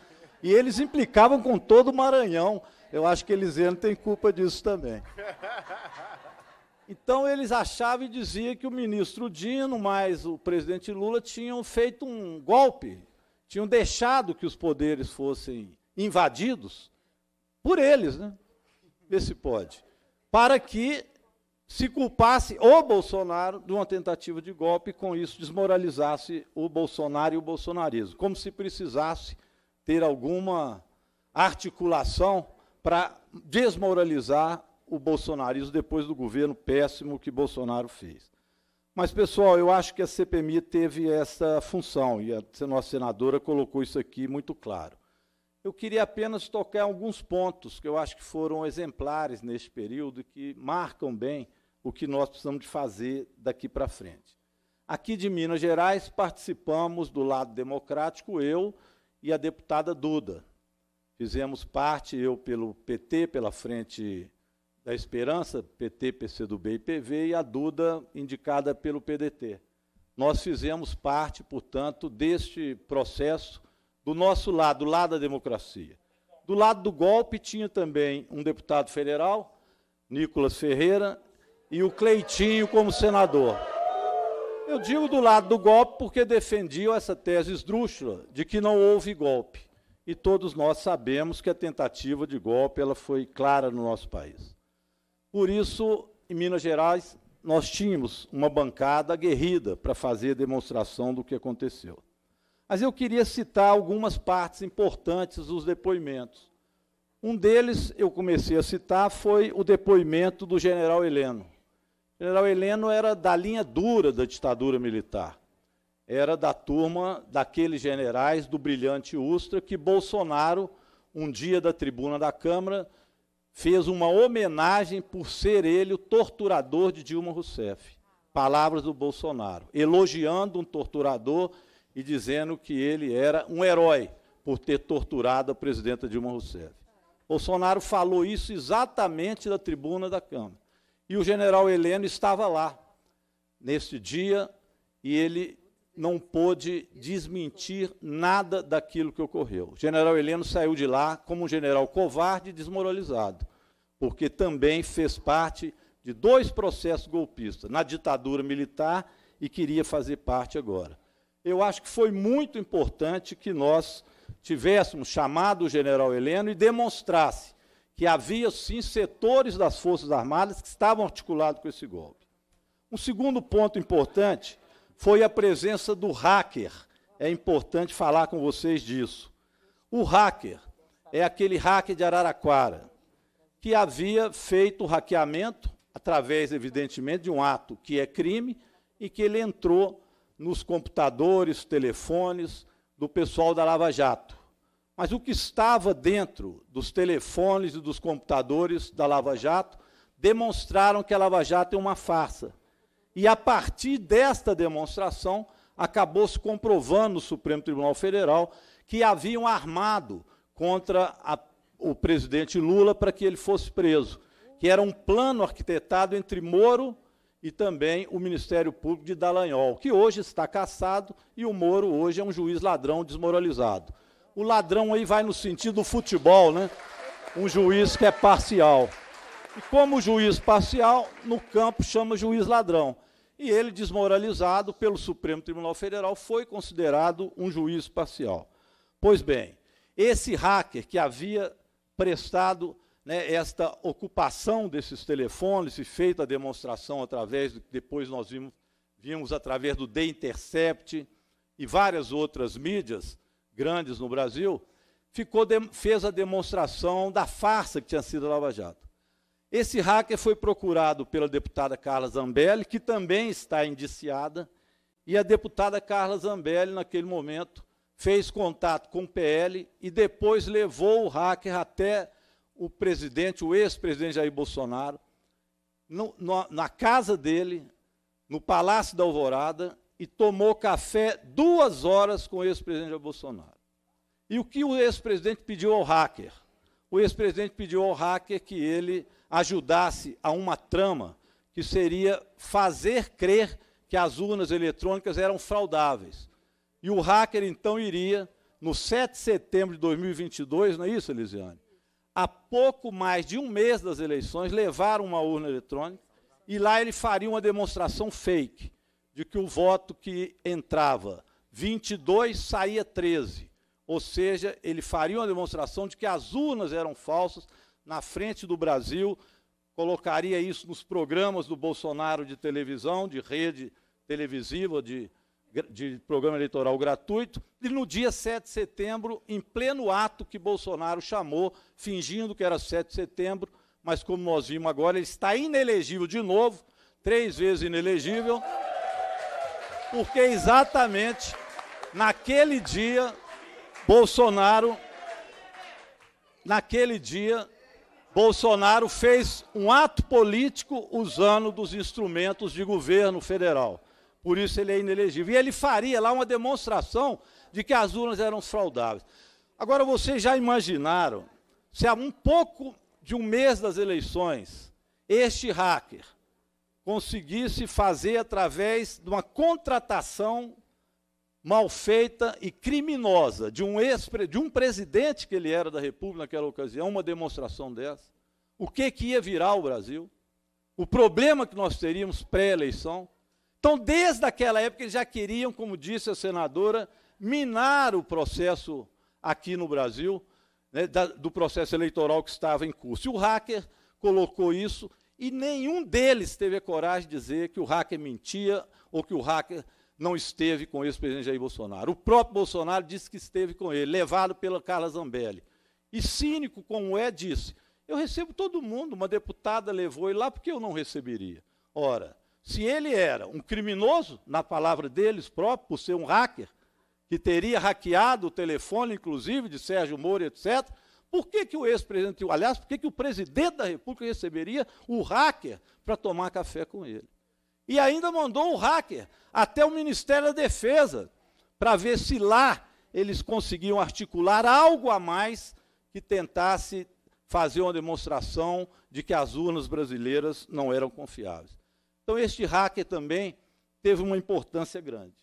E eles implicavam com todo o Maranhão. Eu acho que não tem culpa disso também. Então eles achavam e diziam que o ministro Dino mais o presidente Lula tinham feito um golpe tinham deixado que os poderes fossem invadidos por eles, né? Vê se pode. Para que se culpasse o Bolsonaro de uma tentativa de golpe e com isso desmoralizasse o Bolsonaro e o bolsonarismo, como se precisasse ter alguma articulação para desmoralizar o bolsonarismo depois do governo péssimo que Bolsonaro fez. Mas, pessoal, eu acho que a CPMI teve essa função, e a nossa senadora colocou isso aqui muito claro. Eu queria apenas tocar alguns pontos que eu acho que foram exemplares neste período que marcam bem o que nós precisamos de fazer daqui para frente. Aqui de Minas Gerais, participamos do lado democrático, eu e a deputada Duda. Fizemos parte, eu pelo PT, pela Frente da Esperança, PT, PCdoB e PV, e a Duda, indicada pelo PDT. Nós fizemos parte, portanto, deste processo do nosso lado, lá da democracia. Do lado do golpe tinha também um deputado federal, Nicolas Ferreira, e o Cleitinho como senador. Eu digo do lado do golpe porque defendiam essa tese esdrúxula de que não houve golpe. E todos nós sabemos que a tentativa de golpe ela foi clara no nosso país. Por isso, em Minas Gerais, nós tínhamos uma bancada aguerrida para fazer demonstração do que aconteceu. Mas eu queria citar algumas partes importantes dos depoimentos. Um deles, eu comecei a citar, foi o depoimento do general Heleno. O general Heleno era da linha dura da ditadura militar. Era da turma daqueles generais do brilhante Ustra que Bolsonaro, um dia da tribuna da Câmara, fez uma homenagem por ser ele o torturador de Dilma Rousseff. Palavras do Bolsonaro, elogiando um torturador e dizendo que ele era um herói por ter torturado a presidenta Dilma Rousseff. Bolsonaro falou isso exatamente da tribuna da Câmara. E o general Heleno estava lá neste dia e ele não pôde desmentir nada daquilo que ocorreu. O general Heleno saiu de lá como um general covarde e desmoralizado, porque também fez parte de dois processos golpistas, na ditadura militar e queria fazer parte agora. Eu acho que foi muito importante que nós tivéssemos chamado o general Heleno e demonstrasse que havia, sim, setores das Forças Armadas que estavam articulados com esse golpe. Um segundo ponto importante foi a presença do hacker. É importante falar com vocês disso. O hacker é aquele hacker de Araraquara que havia feito o hackeamento através, evidentemente, de um ato que é crime e que ele entrou nos computadores, telefones do pessoal da Lava Jato. Mas o que estava dentro dos telefones e dos computadores da Lava Jato demonstraram que a Lava Jato é uma farsa. E a partir desta demonstração, acabou se comprovando no Supremo Tribunal Federal que haviam armado contra a, o presidente Lula para que ele fosse preso, que era um plano arquitetado entre Moro e também o Ministério Público de Dallagnol, que hoje está caçado e o Moro hoje é um juiz ladrão desmoralizado. O ladrão aí vai no sentido do futebol, né? Um juiz que é parcial como juiz parcial, no campo chama juiz ladrão. E ele, desmoralizado pelo Supremo Tribunal Federal, foi considerado um juiz parcial. Pois bem, esse hacker que havia prestado né, esta ocupação desses telefones e feita a demonstração através do que depois nós vimos, vimos através do The Intercept e várias outras mídias grandes no Brasil, ficou de, fez a demonstração da farsa que tinha sido Lava Jato. Esse hacker foi procurado pela deputada Carla Zambelli, que também está indiciada, e a deputada Carla Zambelli, naquele momento, fez contato com o PL e depois levou o hacker até o presidente, o ex-presidente Jair Bolsonaro, no, no, na casa dele, no Palácio da Alvorada, e tomou café duas horas com o ex-presidente Jair Bolsonaro. E o que o ex-presidente pediu ao hacker? O ex-presidente pediu ao hacker que ele ajudasse a uma trama que seria fazer crer que as urnas eletrônicas eram fraudáveis. E o hacker então iria, no 7 de setembro de 2022, não é isso, Elisiane? A pouco mais de um mês das eleições, levar uma urna eletrônica e lá ele faria uma demonstração fake de que o voto que entrava 22 saía 13. Ou seja, ele faria uma demonstração de que as urnas eram falsas na frente do Brasil, colocaria isso nos programas do Bolsonaro de televisão, de rede televisiva, de, de programa eleitoral gratuito, e no dia 7 de setembro, em pleno ato que Bolsonaro chamou, fingindo que era 7 de setembro, mas como nós vimos agora, ele está inelegível de novo, três vezes inelegível, porque exatamente naquele dia, Bolsonaro, naquele dia, Bolsonaro fez um ato político usando dos instrumentos de governo federal. Por isso ele é inelegível. E ele faria lá uma demonstração de que as urnas eram fraudáveis. Agora, vocês já imaginaram se há um pouco de um mês das eleições este hacker conseguisse fazer através de uma contratação mal feita e criminosa de um, ex, de um presidente que ele era da República naquela ocasião, uma demonstração dessa? O que, que ia virar o Brasil? O problema que nós teríamos pré-eleição? Então, desde aquela época, eles já queriam, como disse a senadora, minar o processo aqui no Brasil, né, da, do processo eleitoral que estava em curso. E o hacker colocou isso e nenhum deles teve a coragem de dizer que o hacker mentia ou que o hacker não esteve com o ex-presidente Jair Bolsonaro. O próprio Bolsonaro disse que esteve com ele, levado pela Carla Zambelli. E cínico como é, disse: Eu recebo todo mundo, uma deputada levou ele lá, porque eu não receberia? Ora, se ele era um criminoso, na palavra deles próprio, por ser um hacker, que teria hackeado o telefone, inclusive, de Sérgio Moro, etc., por que, que o ex-presidente, aliás, por que, que o presidente da República receberia o hacker para tomar café com ele? E ainda mandou um hacker até o Ministério da Defesa para ver se lá eles conseguiam articular algo a mais que tentasse fazer uma demonstração de que as urnas brasileiras não eram confiáveis. Então, este hacker também teve uma importância grande.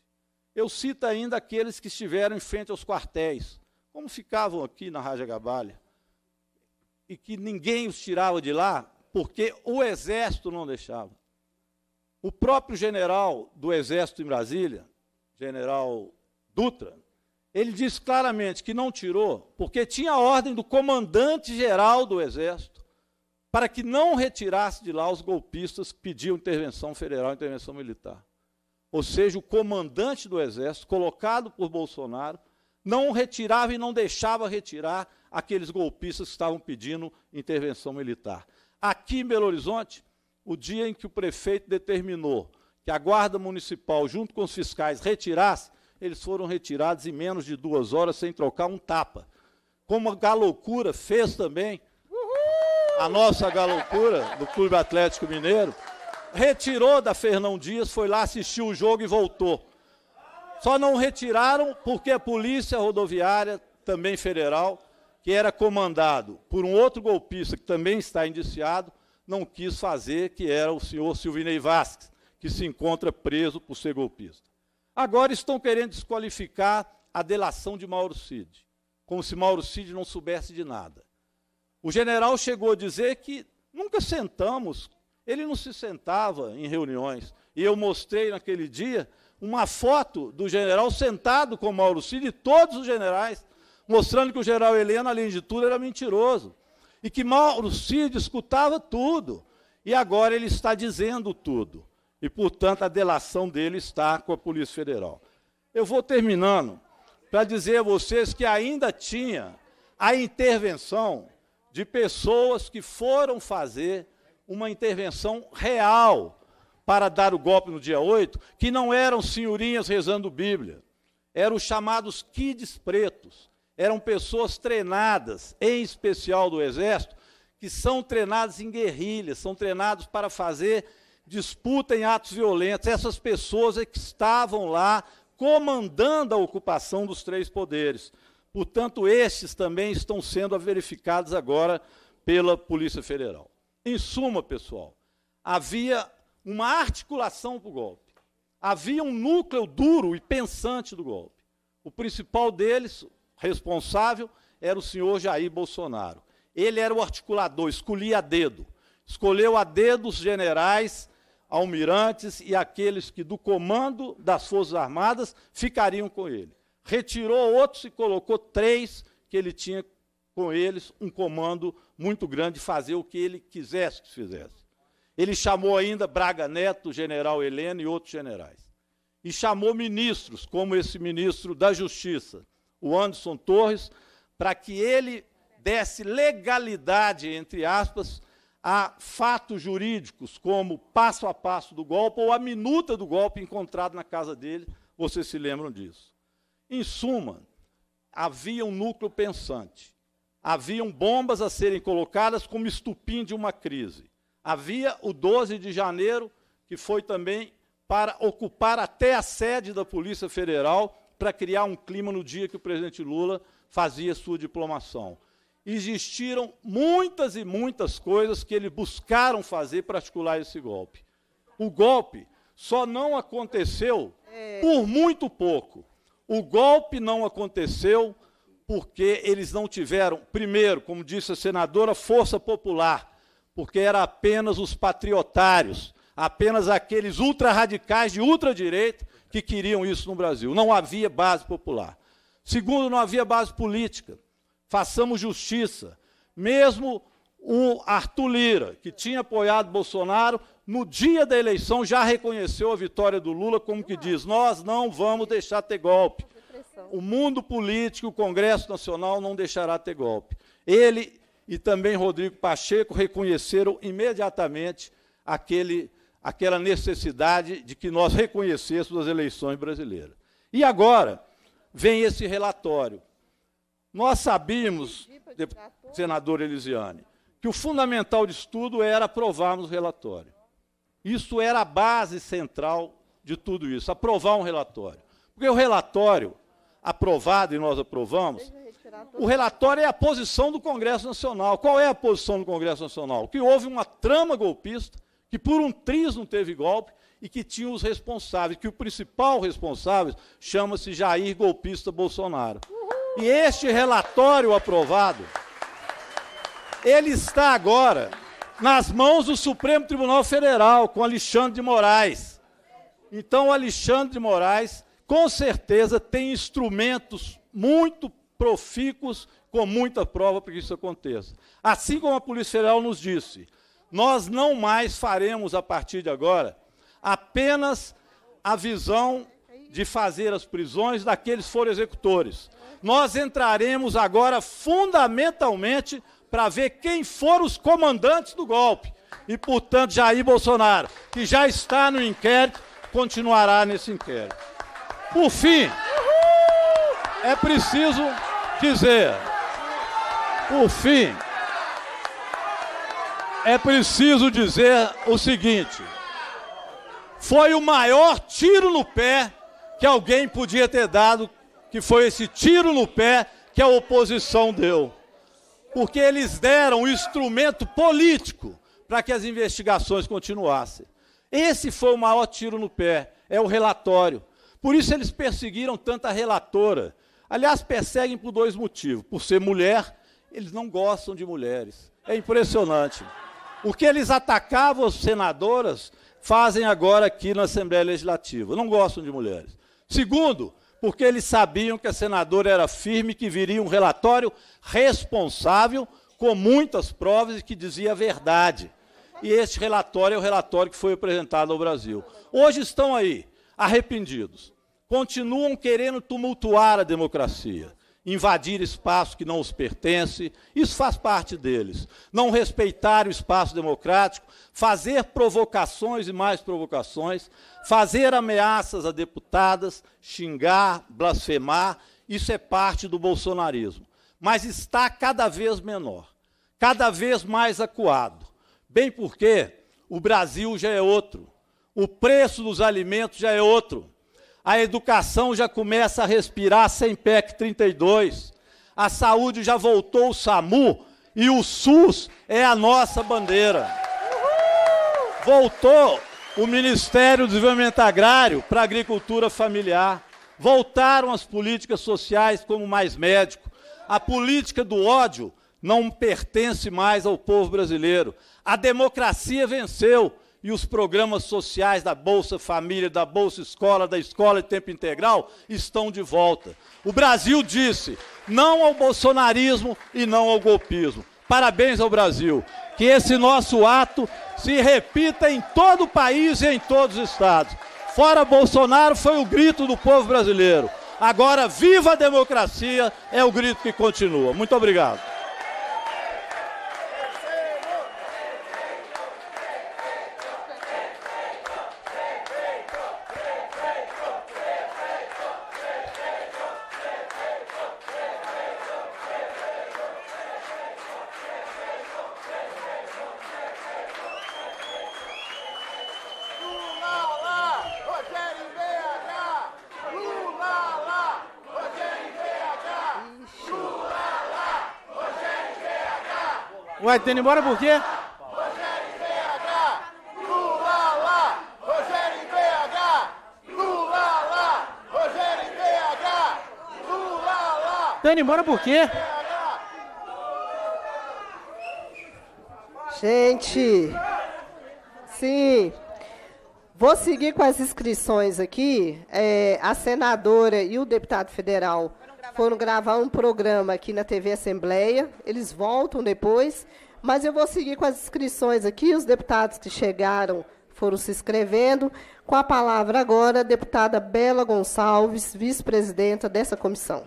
Eu cito ainda aqueles que estiveram em frente aos quartéis, como ficavam aqui na Raja Gabalha, e que ninguém os tirava de lá, porque o exército não deixava. O próprio general do Exército em Brasília, general Dutra, ele diz claramente que não tirou porque tinha a ordem do comandante-geral do Exército para que não retirasse de lá os golpistas que pediam intervenção federal, intervenção militar. Ou seja, o comandante do Exército, colocado por Bolsonaro, não retirava e não deixava retirar aqueles golpistas que estavam pedindo intervenção militar. Aqui em Belo Horizonte, o dia em que o prefeito determinou que a Guarda Municipal, junto com os fiscais, retirasse, eles foram retirados em menos de duas horas sem trocar um tapa. Como a Galoucura fez também, a nossa Galoucura, do Clube Atlético Mineiro, retirou da Fernão Dias, foi lá assistir o jogo e voltou. Só não retiraram porque a Polícia Rodoviária, também federal, que era comandado por um outro golpista que também está indiciado, não quis fazer, que era o senhor Silvinei Vasques, que se encontra preso por ser golpista. Agora estão querendo desqualificar a delação de Mauro Cid, como se Mauro Cid não soubesse de nada. O general chegou a dizer que nunca sentamos, ele não se sentava em reuniões. E eu mostrei naquele dia uma foto do general sentado com Mauro Cid e todos os generais, mostrando que o general Helena, além de tudo, era mentiroso e que Mauro Cid escutava tudo. E agora ele está dizendo tudo. E, portanto, a delação dele está com a Polícia Federal. Eu vou terminando para dizer a vocês que ainda tinha a intervenção de pessoas que foram fazer uma intervenção real para dar o golpe no dia 8, que não eram senhorinhas rezando Bíblia, eram os chamados kids pretos, eram pessoas treinadas, em especial do Exército, que são treinados em guerrilha, são treinados para fazer disputa em atos violentos. Essas pessoas é que estavam lá comandando a ocupação dos três poderes. Portanto, estes também estão sendo verificados agora pela Polícia Federal. Em suma, pessoal, havia uma articulação para o golpe. Havia um núcleo duro e pensante do golpe. O principal deles, responsável era o senhor Jair Bolsonaro. Ele era o articulador, escolhia a dedo. Escolheu a dedo os generais, almirantes e aqueles que do comando das Forças Armadas ficariam com ele. Retirou outros e colocou três que ele tinha com eles um comando muito grande, fazer o que ele quisesse que fizesse. Ele chamou ainda Braga Neto, general Helena e outros generais. E chamou ministros, como esse ministro da Justiça, o Anderson Torres, para que ele desse legalidade, entre aspas, a fatos jurídicos, como passo a passo do golpe ou a minuta do golpe encontrado na casa dele. Vocês se lembram disso. Em suma, havia um núcleo pensante. Haviam bombas a serem colocadas como estupim de uma crise. Havia o 12 de janeiro, que foi também para ocupar até a sede da Polícia Federal para criar um clima no dia que o presidente Lula fazia sua diplomação. Existiram muitas e muitas coisas que eles buscaram fazer para articular esse golpe. O golpe só não aconteceu é. por muito pouco. O golpe não aconteceu porque eles não tiveram, primeiro, como disse a senadora, força popular, porque era apenas os patriotários, apenas aqueles ultrarradicais de ultradireita que queriam isso no Brasil. Não havia base popular. Segundo, não havia base política. Façamos justiça. Mesmo o Arthur Lira, que tinha apoiado Bolsonaro, no dia da eleição já reconheceu a vitória do Lula, como que diz: nós não vamos deixar ter golpe. O mundo político, o Congresso Nacional não deixará ter golpe. Ele e também Rodrigo Pacheco reconheceram imediatamente aquele aquela necessidade de que nós reconhecêssemos as eleições brasileiras. E agora vem esse relatório. Nós sabíamos, senador Elisiane, que o fundamental de estudo era aprovarmos o relatório. Isso era a base central de tudo isso, aprovar um relatório. Porque o relatório aprovado, e nós aprovamos, o relatório é a posição do Congresso Nacional. Qual é a posição do Congresso Nacional? Que houve uma trama golpista que por um triz não teve golpe e que tinha os responsáveis, que o principal responsável chama-se Jair Golpista Bolsonaro. Uhul. E este relatório aprovado, ele está agora nas mãos do Supremo Tribunal Federal, com Alexandre de Moraes. Então, Alexandre de Moraes, com certeza, tem instrumentos muito profícuos, com muita prova para que isso aconteça. Assim como a Polícia Federal nos disse, nós não mais faremos a partir de agora apenas a visão de fazer as prisões daqueles que foram executores. Nós entraremos agora fundamentalmente para ver quem foram os comandantes do golpe. E, portanto, Jair Bolsonaro, que já está no inquérito, continuará nesse inquérito. Por fim, é preciso dizer, por fim, é preciso dizer o seguinte: foi o maior tiro no pé que alguém podia ter dado, que foi esse tiro no pé que a oposição deu. Porque eles deram o um instrumento político para que as investigações continuassem. Esse foi o maior tiro no pé, é o relatório. Por isso eles perseguiram tanta relatora. Aliás, perseguem por dois motivos: por ser mulher, eles não gostam de mulheres. É impressionante. O que eles atacavam as senadoras, fazem agora aqui na Assembleia Legislativa. Não gostam de mulheres. Segundo, porque eles sabiam que a senadora era firme, que viria um relatório responsável, com muitas provas e que dizia a verdade. E este relatório é o relatório que foi apresentado ao Brasil. Hoje estão aí, arrependidos. Continuam querendo tumultuar a democracia invadir espaço que não os pertence, isso faz parte deles. Não respeitar o espaço democrático, fazer provocações e mais provocações, fazer ameaças a deputadas, xingar, blasfemar, isso é parte do bolsonarismo. Mas está cada vez menor, cada vez mais acuado. Bem porque o Brasil já é outro, o preço dos alimentos já é outro a educação já começa a respirar sem PEC 32, a saúde já voltou o SAMU e o SUS é a nossa bandeira. Voltou o Ministério do Desenvolvimento Agrário para a Agricultura Familiar. Voltaram as políticas sociais como mais médico. A política do ódio não pertence mais ao povo brasileiro. A democracia venceu e os programas sociais da Bolsa Família, da Bolsa Escola, da Escola de Tempo Integral estão de volta. O Brasil disse não ao bolsonarismo e não ao golpismo. Parabéns ao Brasil. Que esse nosso ato se repita em todo o país e em todos os estados. Fora Bolsonaro foi o grito do povo brasileiro. Agora, viva a democracia é o grito que continua. Muito obrigado. Vai tá indo embora por quê? Tá indo embora por quê? Gente, sim. Vou seguir com as inscrições aqui. É, a senadora e o deputado federal foram gravar um programa aqui na TV Assembleia, eles voltam depois, mas eu vou seguir com as inscrições aqui, os deputados que chegaram foram se inscrevendo. Com a palavra agora, a deputada Bela Gonçalves, vice-presidenta dessa comissão.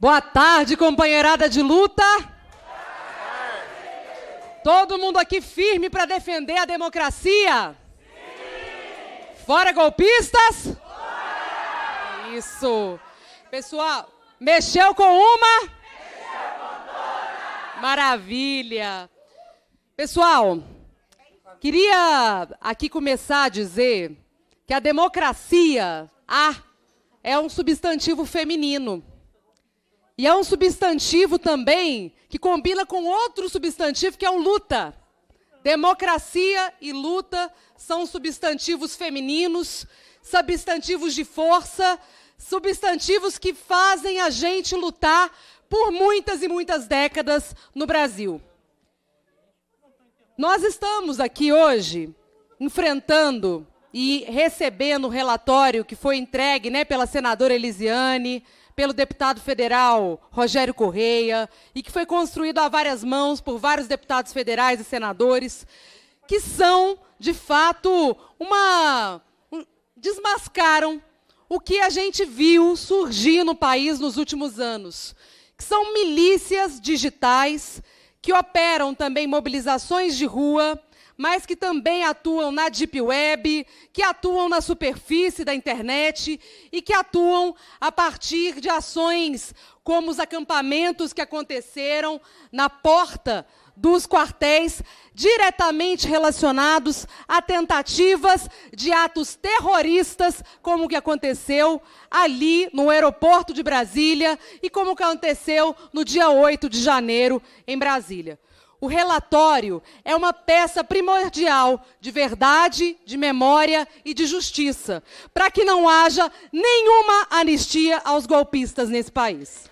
Boa tarde, companheirada de luta. Todo mundo aqui firme para defender a democracia? Sim. Fora golpistas? Fora. Isso. Pessoal, mexeu com uma? Mexeu com Maravilha. Pessoal, queria aqui começar a dizer que a democracia, a, ah, é um substantivo feminino. E é um substantivo também que combina com outro substantivo que é o luta. Democracia e luta são substantivos femininos, substantivos de força, substantivos que fazem a gente lutar por muitas e muitas décadas no Brasil. Nós estamos aqui hoje enfrentando e recebendo o relatório que foi entregue né, pela senadora Elisiane, pelo deputado federal Rogério Correia e que foi construído a várias mãos por vários deputados federais e senadores, que são, de fato, uma. desmascaram o que a gente viu surgir no país nos últimos anos, que são milícias digitais que operam também mobilizações de rua mas que também atuam na deep web, que atuam na superfície da internet e que atuam a partir de ações como os acampamentos que aconteceram na porta dos quartéis, diretamente relacionados a tentativas de atos terroristas, como o que aconteceu ali no aeroporto de Brasília e como que aconteceu no dia 8 de janeiro em Brasília. O relatório é uma peça primordial de verdade, de memória e de justiça, para que não haja nenhuma anistia aos golpistas nesse país.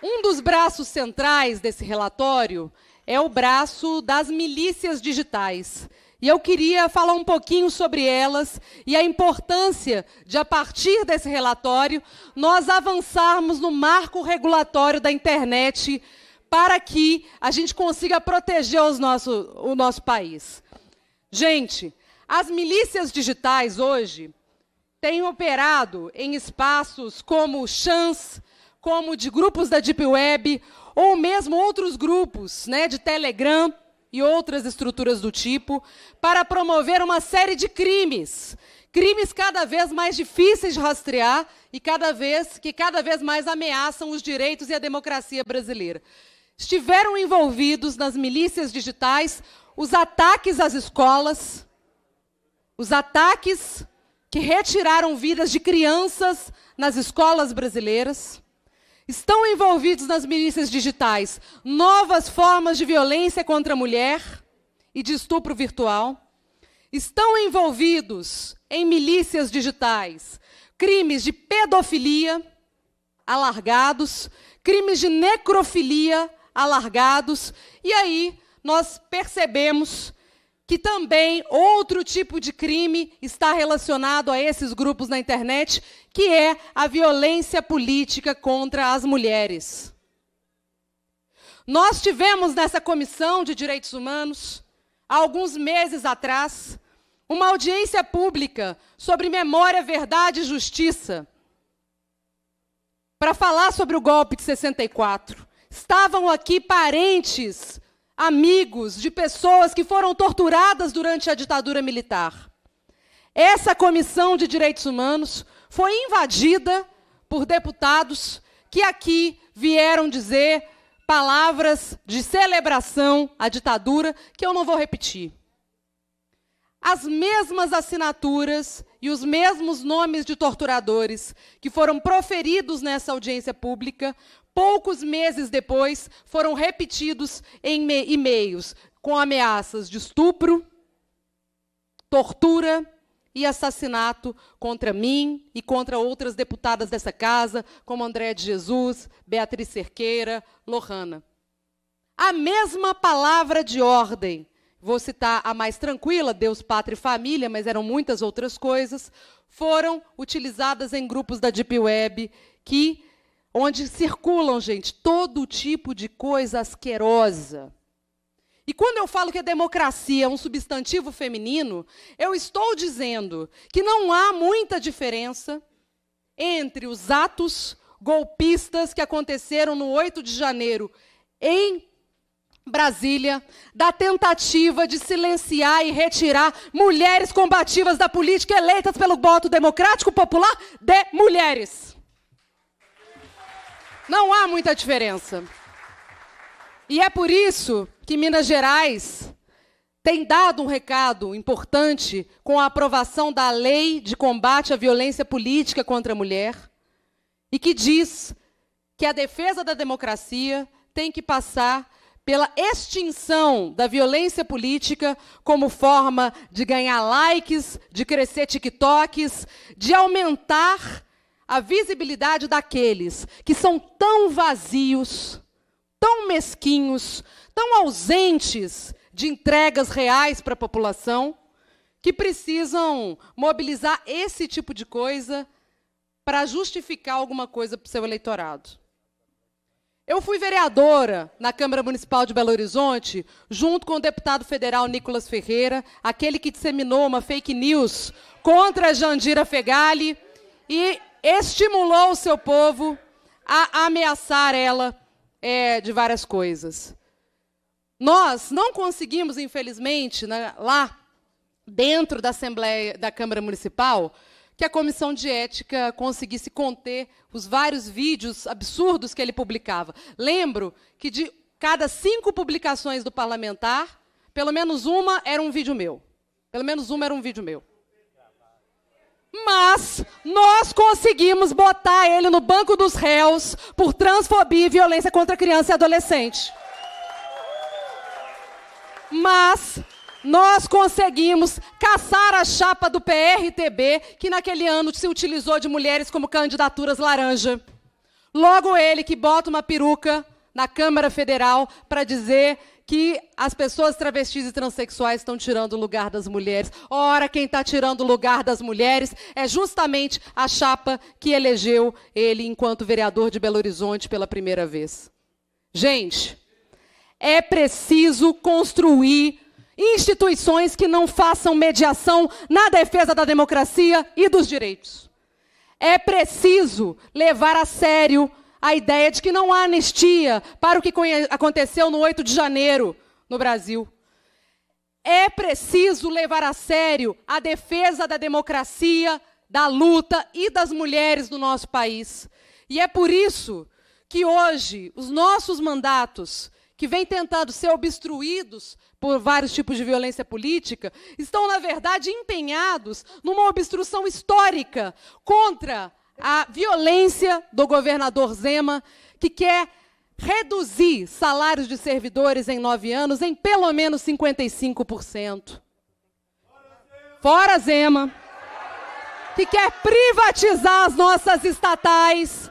Um dos braços centrais desse relatório é o braço das milícias digitais, e eu queria falar um pouquinho sobre elas e a importância de, a partir desse relatório, nós avançarmos no marco regulatório da internet para que a gente consiga proteger nosso, o nosso país. Gente, as milícias digitais hoje têm operado em espaços como chans, como de grupos da Deep Web, ou mesmo outros grupos né, de Telegram e outras estruturas do tipo para promover uma série de crimes, crimes cada vez mais difíceis de rastrear e cada vez que cada vez mais ameaçam os direitos e a democracia brasileira. Estiveram envolvidos nas milícias digitais os ataques às escolas, os ataques que retiraram vidas de crianças nas escolas brasileiras estão envolvidos nas milícias digitais novas formas de violência contra a mulher e de estupro virtual, estão envolvidos em milícias digitais crimes de pedofilia alargados, crimes de necrofilia alargados, e aí nós percebemos que também outro tipo de crime está relacionado a esses grupos na internet, que é a violência política contra as mulheres. Nós tivemos nessa comissão de direitos humanos, há alguns meses atrás, uma audiência pública sobre memória, verdade e justiça para falar sobre o golpe de 64. Estavam aqui parentes amigos de pessoas que foram torturadas durante a ditadura militar. Essa comissão de direitos humanos foi invadida por deputados que aqui vieram dizer palavras de celebração à ditadura que eu não vou repetir. As mesmas assinaturas e os mesmos nomes de torturadores que foram proferidos nessa audiência pública poucos meses depois, foram repetidos em e-mails com ameaças de estupro, tortura e assassinato contra mim e contra outras deputadas dessa casa, como André de Jesus, Beatriz Cerqueira, Lohana. A mesma palavra de ordem, vou citar a mais tranquila, Deus, Pátria e Família, mas eram muitas outras coisas, foram utilizadas em grupos da Deep Web que onde circulam, gente, todo tipo de coisa asquerosa. E quando eu falo que a democracia é um substantivo feminino, eu estou dizendo que não há muita diferença entre os atos golpistas que aconteceram no 8 de janeiro em Brasília, da tentativa de silenciar e retirar mulheres combativas da política eleitas pelo voto democrático popular de mulheres. Não há muita diferença. E é por isso que Minas Gerais tem dado um recado importante com a aprovação da Lei de Combate à Violência Política contra a Mulher, e que diz que a defesa da democracia tem que passar pela extinção da violência política como forma de ganhar likes, de crescer TikToks, de aumentar a visibilidade daqueles que são tão vazios, tão mesquinhos, tão ausentes de entregas reais para a população, que precisam mobilizar esse tipo de coisa para justificar alguma coisa para o seu eleitorado. Eu fui vereadora na Câmara Municipal de Belo Horizonte, junto com o deputado federal Nicolas Ferreira, aquele que disseminou uma fake news contra Jandira Fegali, e estimulou o seu povo a ameaçar ela é, de várias coisas. Nós não conseguimos, infelizmente, né, lá dentro da Assembleia da Câmara Municipal, que a Comissão de Ética conseguisse conter os vários vídeos absurdos que ele publicava. Lembro que de cada cinco publicações do parlamentar, pelo menos uma era um vídeo meu. Pelo menos uma era um vídeo meu. Mas nós conseguimos botar ele no banco dos réus por transfobia e violência contra criança e adolescente. Mas nós conseguimos caçar a chapa do PRTB, que naquele ano se utilizou de mulheres como candidaturas laranja. Logo ele que bota uma peruca na Câmara Federal para dizer que as pessoas travestis e transexuais estão tirando o lugar das mulheres. Ora, quem está tirando o lugar das mulheres é justamente a chapa que elegeu ele enquanto vereador de Belo Horizonte pela primeira vez. Gente, é preciso construir instituições que não façam mediação na defesa da democracia e dos direitos. É preciso levar a sério a ideia de que não há anistia para o que aconteceu no 8 de janeiro no Brasil. É preciso levar a sério a defesa da democracia, da luta e das mulheres do nosso país. E é por isso que hoje os nossos mandatos, que vêm tentando ser obstruídos por vários tipos de violência política, estão, na verdade, empenhados numa obstrução histórica contra a violência do governador Zema, que quer reduzir salários de servidores em nove anos em pelo menos 55%. Fora Zema, que quer privatizar as nossas estatais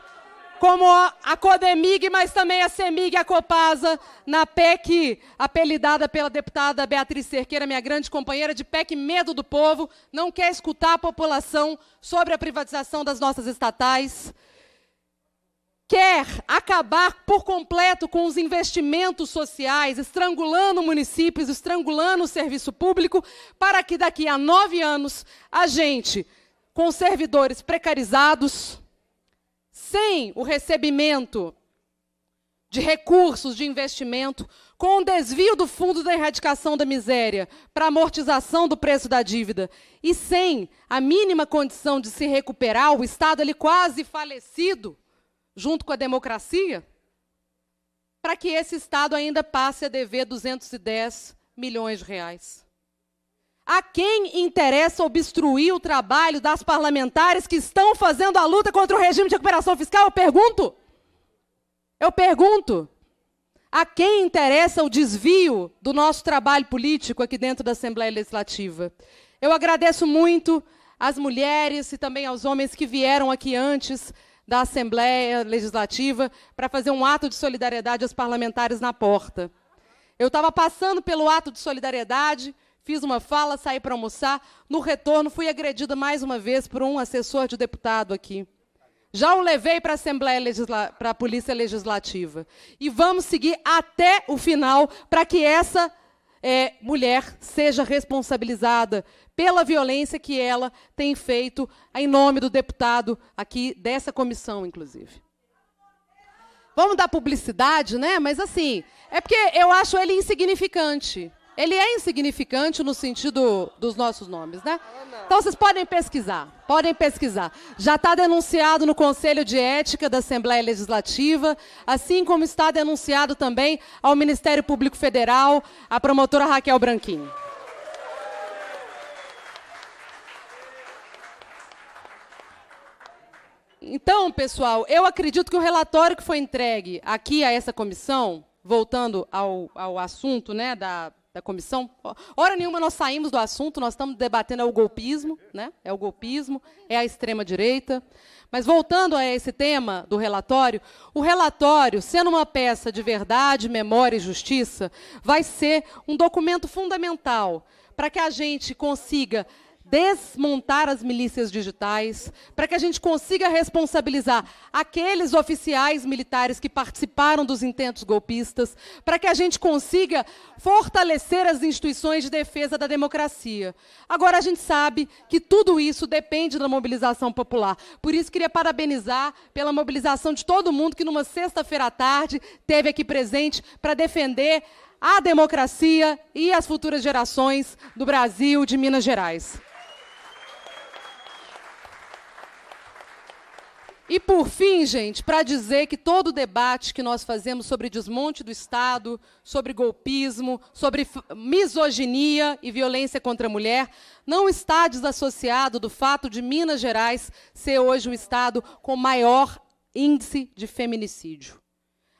como a Codemig, mas também a Semig e a Copasa, na PEC, apelidada pela deputada Beatriz Cerqueira, minha grande companheira de PEC Medo do Povo, não quer escutar a população sobre a privatização das nossas estatais. Quer acabar por completo com os investimentos sociais, estrangulando municípios, estrangulando o serviço público, para que daqui a nove anos a gente, com servidores precarizados, sem o recebimento de recursos de investimento, com o desvio do Fundo da Erradicação da Miséria para amortização do preço da dívida e sem a mínima condição de se recuperar, o Estado ali quase falecido junto com a democracia, para que esse Estado ainda passe a dever 210 milhões de reais. A quem interessa obstruir o trabalho das parlamentares que estão fazendo a luta contra o regime de recuperação fiscal? Eu pergunto. Eu pergunto. A quem interessa o desvio do nosso trabalho político aqui dentro da Assembleia Legislativa? Eu agradeço muito às mulheres e também aos homens que vieram aqui antes da Assembleia Legislativa para fazer um ato de solidariedade aos parlamentares na porta. Eu estava passando pelo ato de solidariedade fiz uma fala, saí para almoçar. No retorno, fui agredida mais uma vez por um assessor de deputado aqui. Já o levei para a Assembleia para a Polícia Legislativa. E vamos seguir até o final para que essa é, mulher seja responsabilizada pela violência que ela tem feito em nome do deputado aqui dessa comissão, inclusive. Vamos dar publicidade, né? Mas assim, é porque eu acho ele insignificante. Ele é insignificante no sentido dos nossos nomes, né? Então vocês podem pesquisar, podem pesquisar. Já está denunciado no Conselho de Ética da Assembleia Legislativa, assim como está denunciado também ao Ministério Público Federal, a promotora Raquel Branquinho. Então, pessoal, eu acredito que o relatório que foi entregue aqui a essa comissão, voltando ao, ao assunto né, da, da comissão. Hora nenhuma nós saímos do assunto, nós estamos debatendo é o golpismo, né? É o golpismo, é a extrema direita. Mas voltando a esse tema do relatório, o relatório, sendo uma peça de verdade, memória e justiça, vai ser um documento fundamental para que a gente consiga desmontar as milícias digitais, para que a gente consiga responsabilizar aqueles oficiais militares que participaram dos intentos golpistas, para que a gente consiga fortalecer as instituições de defesa da democracia. Agora, a gente sabe que tudo isso depende da mobilização popular. Por isso, queria parabenizar pela mobilização de todo mundo que, numa sexta-feira à tarde, teve aqui presente para defender a democracia e as futuras gerações do Brasil, de Minas Gerais. E por fim, gente, para dizer que todo o debate que nós fazemos sobre desmonte do Estado, sobre golpismo, sobre misoginia e violência contra a mulher, não está desassociado do fato de Minas Gerais ser hoje o estado com maior índice de feminicídio.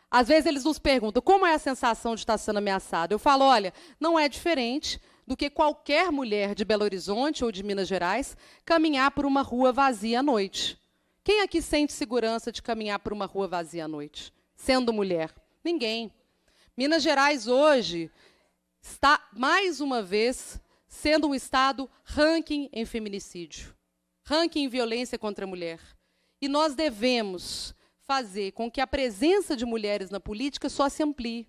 Às vezes eles nos perguntam como é a sensação de estar sendo ameaçado. Eu falo, olha, não é diferente do que qualquer mulher de Belo Horizonte ou de Minas Gerais caminhar por uma rua vazia à noite. Quem aqui sente segurança de caminhar por uma rua vazia à noite, sendo mulher? Ninguém. Minas Gerais hoje está, mais uma vez, sendo um estado ranking em feminicídio, ranking em violência contra a mulher. E nós devemos fazer com que a presença de mulheres na política só se amplie.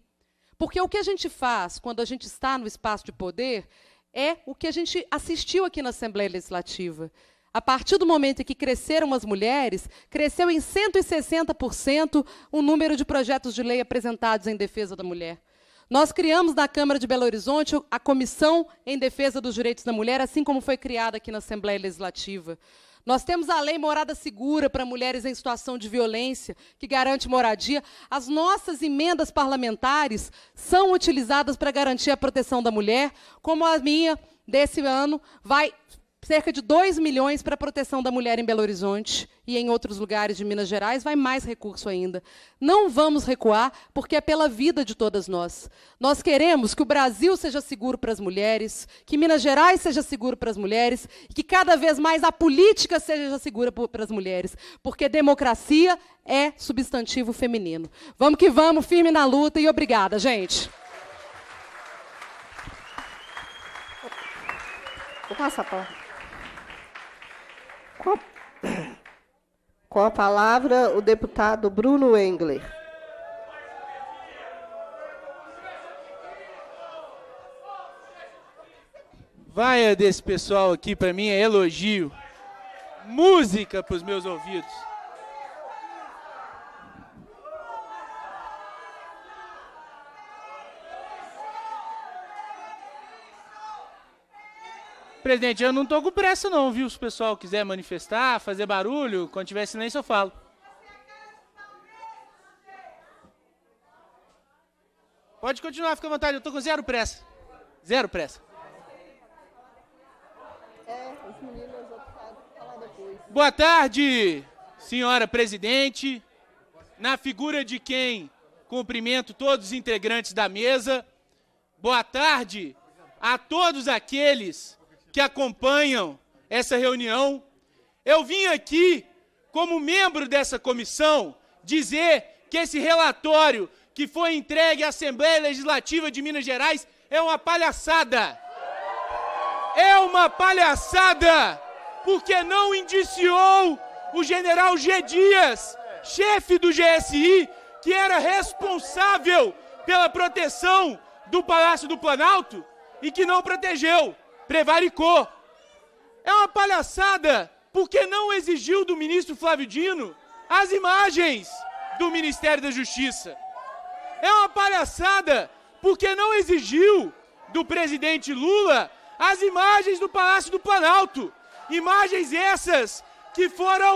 Porque o que a gente faz quando a gente está no espaço de poder é o que a gente assistiu aqui na Assembleia Legislativa a partir do momento em que cresceram as mulheres, cresceu em 160% o número de projetos de lei apresentados em defesa da mulher. Nós criamos na Câmara de Belo Horizonte a Comissão em Defesa dos Direitos da Mulher, assim como foi criada aqui na Assembleia Legislativa. Nós temos a Lei Morada Segura para mulheres em situação de violência, que garante moradia. As nossas emendas parlamentares são utilizadas para garantir a proteção da mulher, como a minha desse ano vai cerca de 2 milhões para a proteção da mulher em Belo Horizonte e em outros lugares de Minas Gerais, vai mais recurso ainda. Não vamos recuar, porque é pela vida de todas nós. Nós queremos que o Brasil seja seguro para as mulheres, que Minas Gerais seja seguro para as mulheres, que cada vez mais a política seja segura para as mulheres, porque democracia é substantivo feminino. Vamos que vamos, firme na luta e obrigada, gente. Vou passar a palavra. Com a palavra, o deputado Bruno Engler. Vai desse pessoal aqui para mim é elogio. Música para os meus ouvidos. Presidente, eu não tô com pressa não, viu? Se o pessoal quiser manifestar, fazer barulho, quando tiver silêncio eu falo. Pode continuar, fica à vontade, eu tô com zero pressa. Zero pressa. É, boa tarde, senhora presidente. Na figura de quem cumprimento todos os integrantes da mesa. Boa tarde a todos aqueles que acompanham essa reunião. Eu vim aqui, como membro dessa comissão, dizer que esse relatório que foi entregue à Assembleia Legislativa de Minas Gerais é uma palhaçada. É uma palhaçada! Porque não indiciou o general G. Dias, chefe do GSI, que era responsável pela proteção do Palácio do Planalto e que não protegeu prevaricou. É uma palhaçada. porque não exigiu do ministro Flávio Dino as imagens do Ministério da Justiça? É uma palhaçada. porque não exigiu do presidente Lula as imagens do Palácio do Planalto? Imagens essas que foram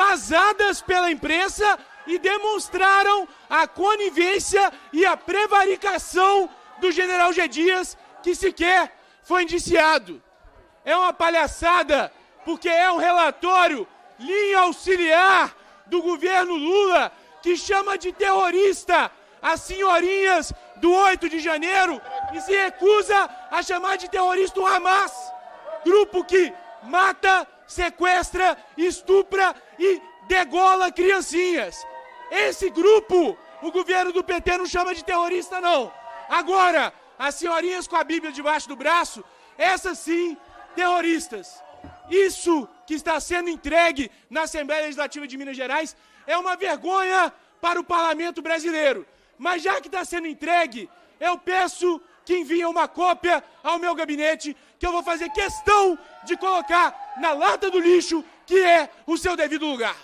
vazadas pela imprensa e demonstraram a conivência e a prevaricação do general G. Dias, que sequer foi indiciado. É uma palhaçada, porque é um relatório, linha auxiliar do governo Lula, que chama de terrorista as senhorinhas do 8 de janeiro e se recusa a chamar de terrorista o Hamas grupo que mata, sequestra, estupra e degola criancinhas. Esse grupo, o governo do PT não chama de terrorista, não. Agora, as senhorinhas com a Bíblia debaixo do braço, essas sim, terroristas. Isso que está sendo entregue na Assembleia Legislativa de Minas Gerais é uma vergonha para o parlamento brasileiro. Mas já que está sendo entregue, eu peço que enviem uma cópia ao meu gabinete, que eu vou fazer questão de colocar na lata do lixo, que é o seu devido lugar.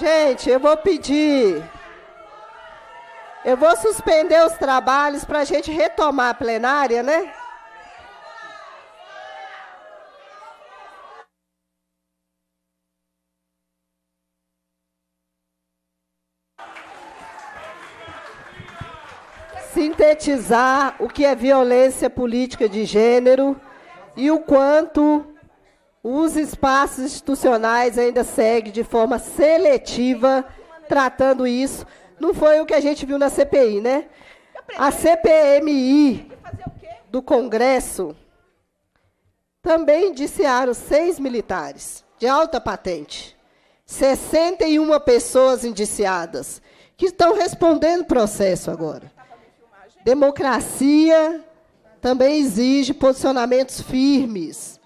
Gente, eu vou pedir eu vou suspender os trabalhos para a gente retomar a plenária, né? Sintetizar o que é violência política de gênero e o quanto os espaços institucionais ainda seguem de forma seletiva tratando isso não foi o que a gente viu na CPI, né? A CPMI do Congresso também indiciaram seis militares de alta patente, 61 pessoas indiciadas, que estão respondendo processo agora. Democracia também exige posicionamentos firmes.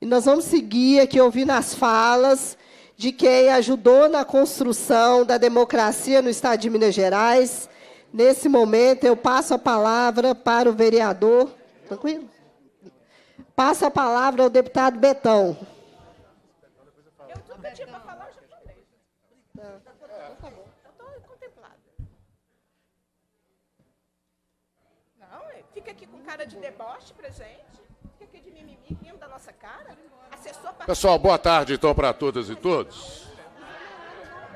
E nós vamos seguir aqui ouvindo as falas de quem ajudou na construção da democracia no Estado de Minas Gerais. Nesse momento, eu passo a palavra para o vereador. Tranquilo? Passo a palavra ao deputado Betão. Eu tudo que para falar, eu já falei. Tá. Eu estou contemplada. fica aqui com cara de deboche presente. Pessoal, boa tarde então para todas e todos.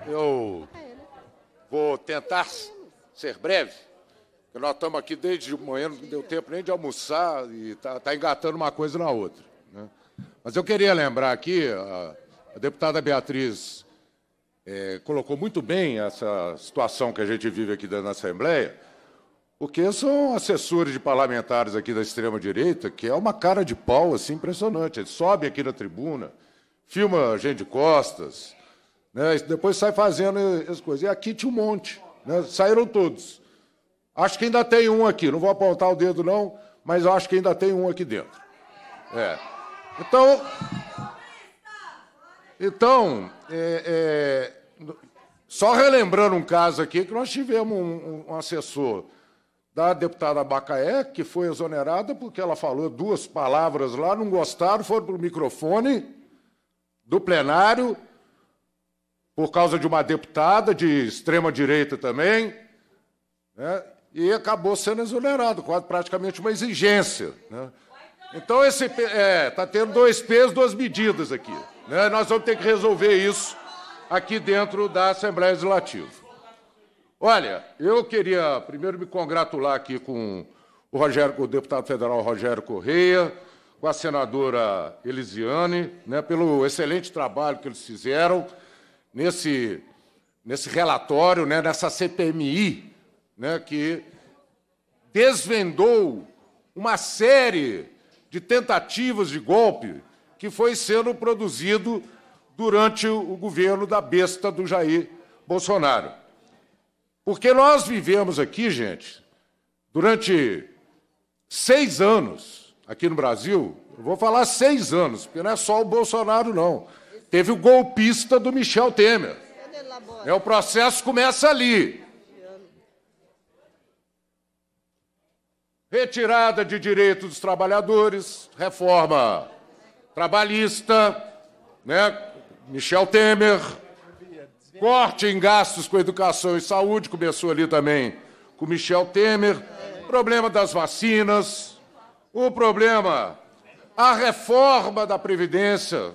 Eu vou tentar ser breve, porque nós estamos aqui desde manhã, não deu tempo nem de almoçar e está tá engatando uma coisa na outra. Né? Mas eu queria lembrar aqui, a, a deputada Beatriz é, colocou muito bem essa situação que a gente vive aqui dentro da Assembleia, porque são assessores de parlamentares aqui da extrema-direita, que é uma cara de pau assim, impressionante. Ele sobe aqui na tribuna, filma a gente de costas, né? depois sai fazendo as coisas. E aqui tinha um monte, né? saíram todos. Acho que ainda tem um aqui, não vou apontar o dedo, não, mas acho que ainda tem um aqui dentro. É. Então. Então, é, é, só relembrando um caso aqui que nós tivemos um, um assessor da deputada Bacaé, que foi exonerada porque ela falou duas palavras lá, não gostaram, foram para o microfone do plenário, por causa de uma deputada de extrema-direita também, né, e acabou sendo exonerado, quase praticamente uma exigência. Né. Então, esse está é, tá tendo dois pesos, duas medidas aqui. Né, nós vamos ter que resolver isso aqui dentro da Assembleia Legislativa. Olha, eu queria primeiro me congratular aqui com o, Rogério, o deputado federal Rogério Correia, com a senadora Elisiane, né, pelo excelente trabalho que eles fizeram nesse, nesse relatório, né, nessa CPMI, né, que desvendou uma série de tentativas de golpe que foi sendo produzido durante o governo da besta do Jair Bolsonaro. Porque nós vivemos aqui, gente, durante seis anos, aqui no Brasil, vou falar seis anos, porque não é só o Bolsonaro, não. Teve o golpista do Michel Temer. É, o processo começa ali. Retirada de direitos dos trabalhadores, reforma trabalhista, né? Michel Temer, Corte em gastos com educação e saúde, começou ali também com Michel Temer. Problema das vacinas. O problema, a reforma da Previdência.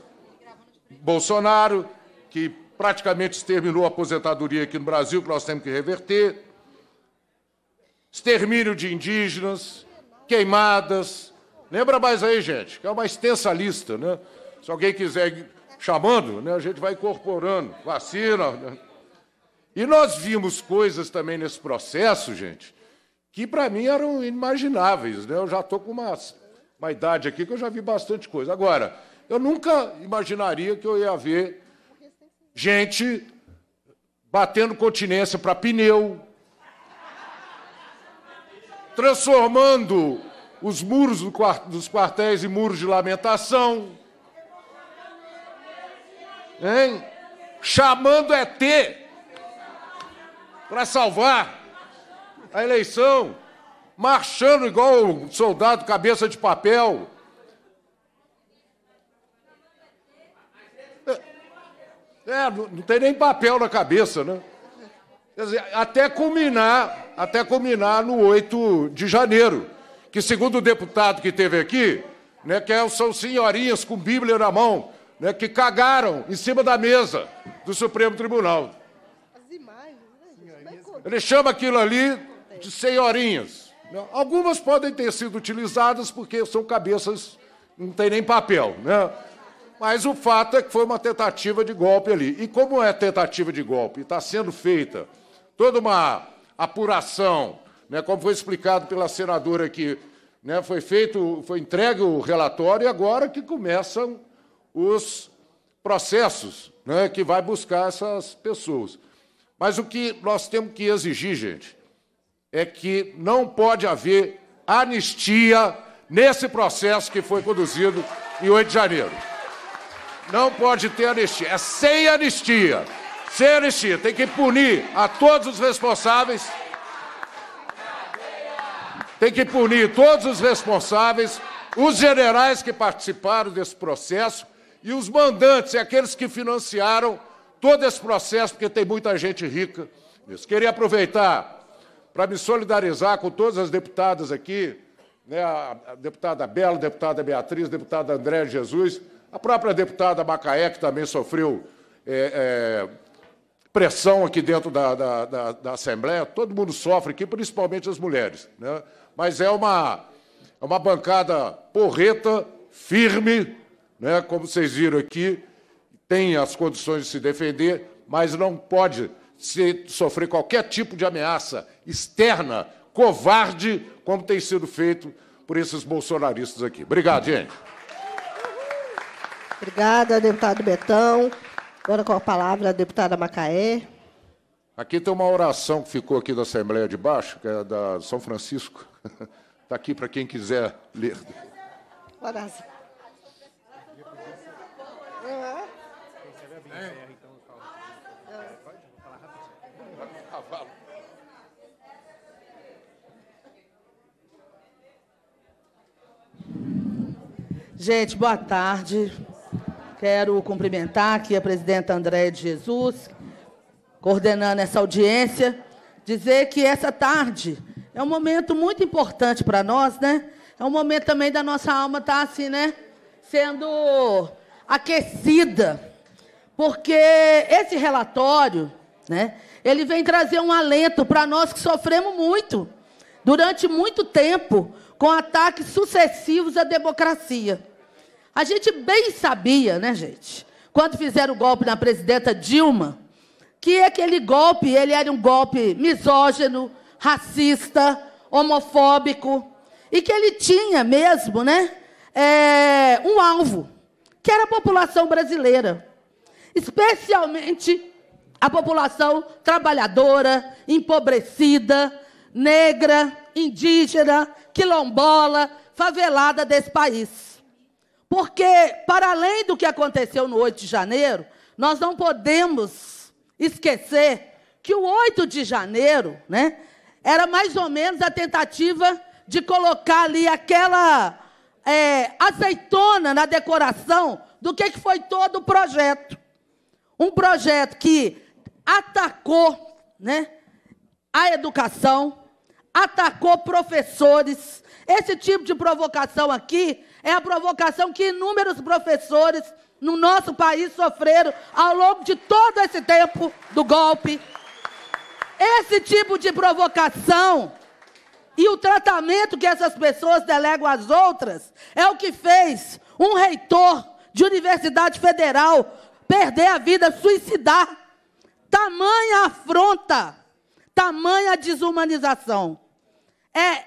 Bolsonaro, que praticamente exterminou a aposentadoria aqui no Brasil, que nós temos que reverter. Extermínio de indígenas, queimadas. Lembra mais aí, gente, que é uma extensa lista, né? Se alguém quiser chamando, né, a gente vai incorporando, vacina. Né? E nós vimos coisas também nesse processo, gente, que para mim eram inimagináveis. Né? Eu já estou com uma, uma idade aqui que eu já vi bastante coisa. Agora, eu nunca imaginaria que eu ia ver gente batendo continência para pneu, transformando os muros do, dos quartéis em muros de lamentação. Hein? Chamando ET para salvar a eleição, marchando igual um soldado cabeça de papel. É, é não tem nem papel na cabeça, né? Quer dizer, até culminar, até culminar no 8 de janeiro, que segundo o deputado que teve aqui, né, que é são senhorinhas com Bíblia na mão, né, que cagaram em cima da mesa do Supremo Tribunal. Né, é Ele chama aquilo ali de senhorinhas. Né? Algumas podem ter sido utilizadas porque são cabeças, não tem nem papel. Né? Mas o fato é que foi uma tentativa de golpe ali. E como é tentativa de golpe? Está sendo feita toda uma apuração, né, como foi explicado pela senadora aqui, né, foi feito, foi entregue o relatório e agora que começam os processos né, que vai buscar essas pessoas. Mas o que nós temos que exigir, gente, é que não pode haver anistia nesse processo que foi conduzido em 8 de janeiro. Não pode ter anistia. É sem anistia. Sem anistia. Tem que punir a todos os responsáveis. Tem que punir todos os responsáveis, os generais que participaram desse processo e os mandantes, aqueles que financiaram todo esse processo, porque tem muita gente rica nisso. Queria aproveitar para me solidarizar com todas as deputadas aqui, né, a deputada Bela, a deputada Beatriz, a deputada André Jesus, a própria deputada Macaé, que também sofreu é, é, pressão aqui dentro da, da, da, da, Assembleia, todo mundo sofre aqui, principalmente as mulheres. Né? Mas é uma, é uma bancada porreta, firme, né? Como vocês viram aqui, tem as condições de se defender, mas não pode se, sofrer qualquer tipo de ameaça externa, covarde, como tem sido feito por esses bolsonaristas aqui. Obrigado, gente. Obrigada, deputado Betão. Agora com a palavra a deputada Macaé. Aqui tem uma oração que ficou aqui da Assembleia de Baixo, que é da São Francisco. Está [LAUGHS] aqui para quem quiser ler. Oração. Gente, boa tarde. Quero cumprimentar aqui a presidenta Andréa de Jesus, coordenando essa audiência, dizer que essa tarde é um momento muito importante para nós, né? É um momento também da nossa alma estar tá assim, né? Sendo aquecida, porque esse relatório, né? Ele vem trazer um alento para nós que sofremos muito durante muito tempo com ataques sucessivos à democracia. A gente bem sabia, né, gente? Quando fizeram o golpe na presidenta Dilma, que aquele golpe, ele era um golpe misógino, racista, homofóbico, e que ele tinha mesmo, né, é, um alvo, que era a população brasileira, especialmente a população trabalhadora, empobrecida, negra, indígena, quilombola, favelada desse país. Porque, para além do que aconteceu no 8 de janeiro, nós não podemos esquecer que o 8 de janeiro né, era mais ou menos a tentativa de colocar ali aquela é, azeitona na decoração do que, que foi todo o projeto. Um projeto que atacou né, a educação, atacou professores. Esse tipo de provocação aqui é a provocação que inúmeros professores no nosso país sofreram ao longo de todo esse tempo do golpe. Esse tipo de provocação e o tratamento que essas pessoas delegam às outras é o que fez um reitor de universidade federal perder a vida, suicidar. Tamanha afronta, tamanha desumanização. É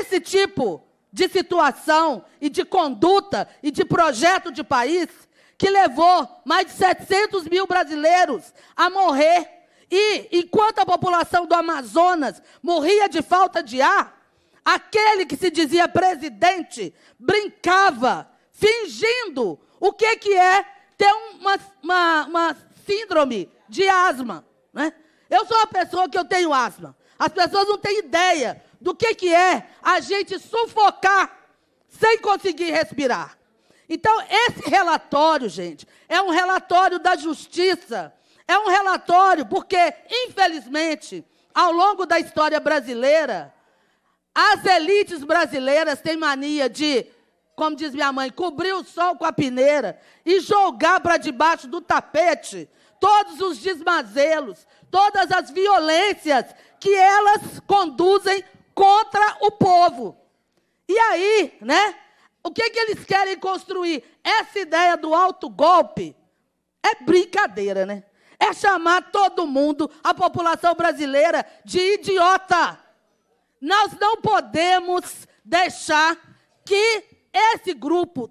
esse tipo de situação e de conduta e de projeto de país que levou mais de 700 mil brasileiros a morrer. E enquanto a população do Amazonas morria de falta de ar, aquele que se dizia presidente brincava, fingindo o que, que é ter uma, uma, uma síndrome de asma. Né? Eu sou uma pessoa que eu tenho asma. As pessoas não têm ideia do que, que é a gente sufocar sem conseguir respirar. Então, esse relatório, gente, é um relatório da justiça. É um relatório porque, infelizmente, ao longo da história brasileira, as elites brasileiras têm mania de, como diz minha mãe, cobrir o sol com a peneira e jogar para debaixo do tapete todos os desmazelos, todas as violências que elas conduzem contra o povo. E aí, né? O que, que eles querem construir? Essa ideia do alto golpe é brincadeira, né? É chamar todo mundo, a população brasileira, de idiota. Nós não podemos deixar que esse grupo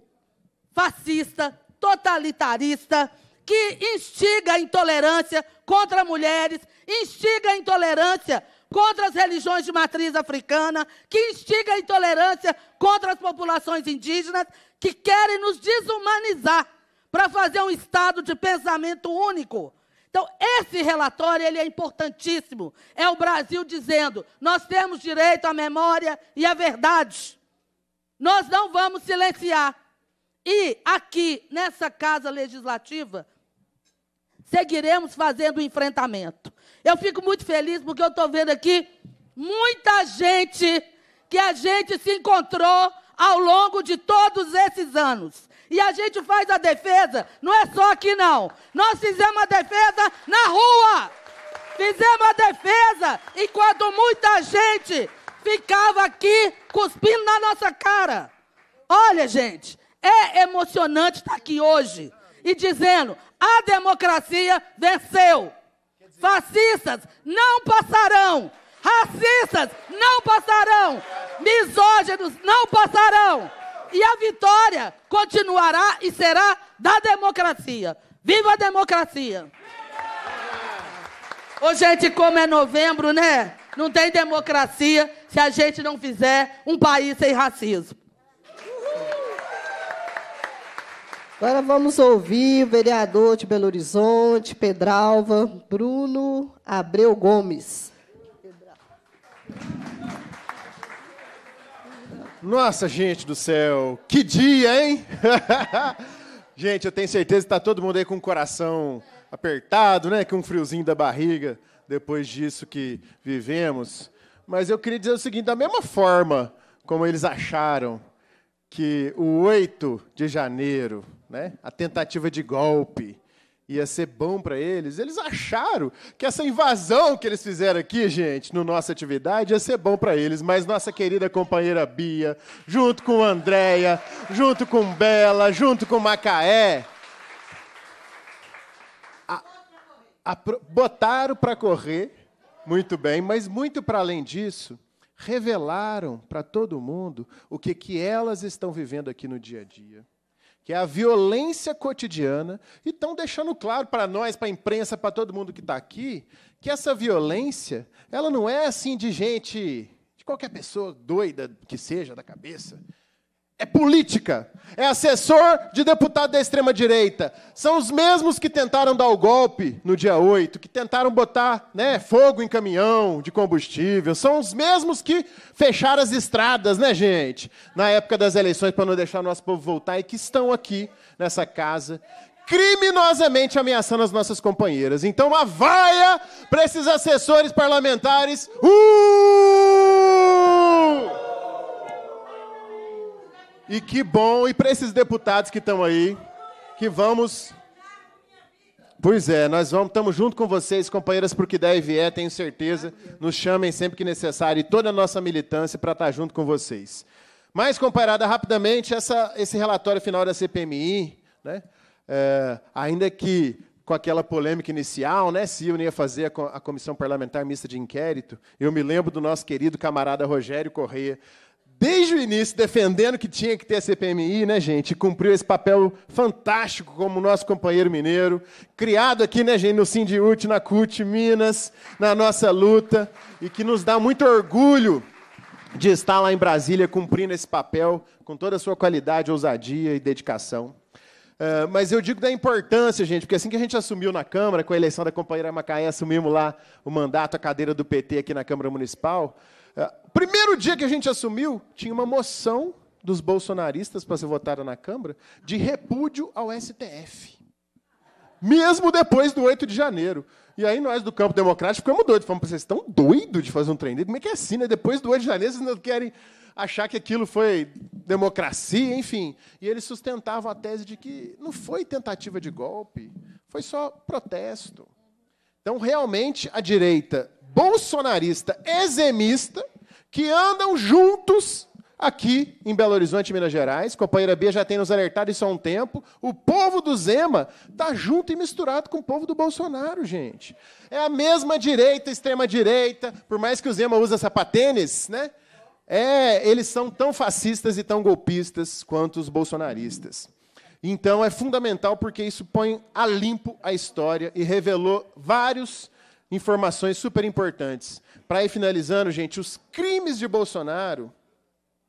fascista, totalitarista, que instiga a intolerância contra mulheres, instiga a intolerância contra as religiões de matriz africana, que instiga a intolerância contra as populações indígenas, que querem nos desumanizar para fazer um estado de pensamento único. Então, esse relatório ele é importantíssimo. É o Brasil dizendo: nós temos direito à memória e à verdade. Nós não vamos silenciar. E aqui, nessa casa legislativa, seguiremos fazendo o enfrentamento. Eu fico muito feliz porque eu estou vendo aqui muita gente que a gente se encontrou ao longo de todos esses anos. E a gente faz a defesa, não é só aqui não. Nós fizemos a defesa na rua. Fizemos a defesa enquanto muita gente ficava aqui cuspindo na nossa cara. Olha, gente, é emocionante estar aqui hoje e dizendo: a democracia venceu. Fascistas não passarão. Racistas não passarão. Misóginos não passarão. E a vitória continuará e será da democracia. Viva a democracia! Ô, gente, como é novembro, né? Não tem democracia se a gente não fizer um país sem racismo. Agora vamos ouvir o vereador de Belo Horizonte, Pedralva, Bruno Abreu Gomes. Nossa, gente do céu, que dia, hein? [LAUGHS] gente, eu tenho certeza que está todo mundo aí com o coração apertado, né? Com um friozinho da barriga depois disso que vivemos. Mas eu queria dizer o seguinte: da mesma forma como eles acharam que o 8 de janeiro né? a tentativa de golpe ia ser bom para eles, eles acharam que essa invasão que eles fizeram aqui, gente, no nossa atividade, ia ser bom para eles. Mas nossa querida companheira Bia, junto com Andréia, junto com Bela, junto com Macaé, a, a, botaram para correr, muito bem, mas muito para além disso, revelaram para todo mundo o que, que elas estão vivendo aqui no dia a dia que é a violência cotidiana, e estão deixando claro para nós, para a imprensa, para todo mundo que está aqui, que essa violência, ela não é assim de gente, de qualquer pessoa doida que seja da cabeça é política, é assessor de deputado da extrema-direita. São os mesmos que tentaram dar o golpe no dia 8, que tentaram botar né, fogo em caminhão de combustível. São os mesmos que fecharam as estradas, né, gente? Na época das eleições, para não deixar o nosso povo voltar, e que estão aqui nessa casa, criminosamente ameaçando as nossas companheiras. Então, a vaia para esses assessores parlamentares. Uh! E que bom, e para esses deputados que estão aí, que vamos. Pois é, nós vamos, estamos junto com vocês, companheiras, porque der e vier, tenho certeza. Nos chamem sempre que necessário e toda a nossa militância para estar tá junto com vocês. Mas, comparada rapidamente, essa, esse relatório final da CPMI, né, é, ainda que com aquela polêmica inicial, né, se eu ia fazer a, a Comissão Parlamentar Mista de Inquérito, eu me lembro do nosso querido camarada Rogério Correia, desde o início defendendo que tinha que ter a CPMI, né, gente? E cumpriu esse papel fantástico como nosso companheiro mineiro, criado aqui, né, gente, no Sindiúte, na CUT Minas, na nossa luta, e que nos dá muito orgulho de estar lá em Brasília cumprindo esse papel com toda a sua qualidade, ousadia e dedicação. Uh, mas eu digo da importância, gente, porque assim que a gente assumiu na Câmara, com a eleição da companheira Macaé, assumimos lá o mandato, a cadeira do PT aqui na Câmara Municipal, Primeiro dia que a gente assumiu, tinha uma moção dos bolsonaristas para ser votada na Câmara de repúdio ao STF. Mesmo depois do 8 de janeiro. E aí nós do campo democrático ficamos doidos. Falamos, vocês estão doidos de fazer um trem Como é que é assim, né? Depois do 8 de janeiro, vocês não querem achar que aquilo foi democracia, enfim. E eles sustentavam a tese de que não foi tentativa de golpe, foi só protesto. Então, realmente, a direita bolsonarista exemista que andam juntos aqui em Belo Horizonte, Minas Gerais. A companheira Bia já tem nos alertado isso há um tempo. O povo do Zema está junto e misturado com o povo do Bolsonaro, gente. É a mesma direita, extrema-direita, por mais que o Zema use sapatênis, né? É, eles são tão fascistas e tão golpistas quanto os bolsonaristas. Então é fundamental porque isso põe a limpo a história e revelou vários informações super importantes. Para ir finalizando, gente, os crimes de Bolsonaro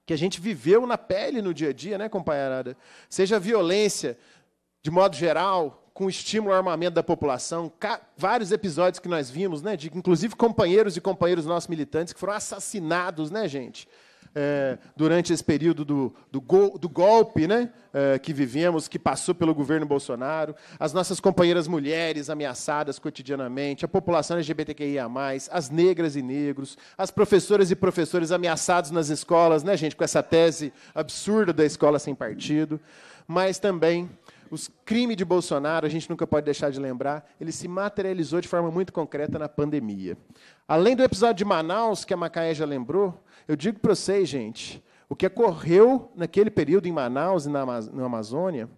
que a gente viveu na pele no dia a dia, né, companheirada? Seja violência, de modo geral, com estímulo ao armamento da população, vários episódios que nós vimos, né, de inclusive companheiros e companheiros nossos militantes que foram assassinados, né, gente? é, durante esse período do, do, go, do golpe né, é, que vivemos, que passou pelo governo Bolsonaro, as nossas companheiras mulheres ameaçadas cotidianamente, a população LGBTQIA, as negras e negros, as professoras e professores ameaçados nas escolas, né, gente, com essa tese absurda da escola sem partido, mas também os crimes de Bolsonaro, a gente nunca pode deixar de lembrar, ele se materializou de forma muito concreta na pandemia. Além do episódio de Manaus, que a Macaé já lembrou, eu digo para vocês, gente, o que ocorreu naquele período em Manaus e na, Amazônia,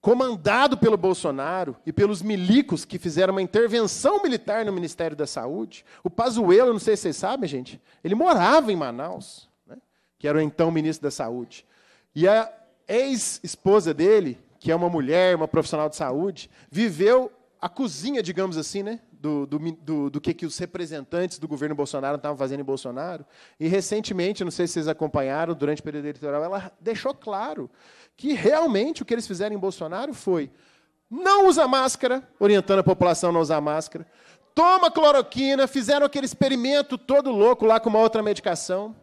comandado pelo Bolsonaro e pelos milicos que fizeram uma intervenção militar no Ministério da Saúde. O Pazuello, não sei se vocês sabem, gente, ele morava em Manaus, né, que era o então ministro da Saúde. E a ex-esposa dele, que é uma mulher, uma profissional de saúde, viveu a cozinha, digamos assim, né, do, do, do, do que, que os representantes do governo Bolsonaro estavam fazendo em Bolsonaro. E, recentemente, não sei se vocês acompanharam, durante o período eleitoral, ela deixou claro que realmente o que eles fizeram em Bolsonaro foi não usa máscara, orientando a população a não usar máscara, toma cloroquina, fizeram aquele experimento todo louco lá com uma outra medicação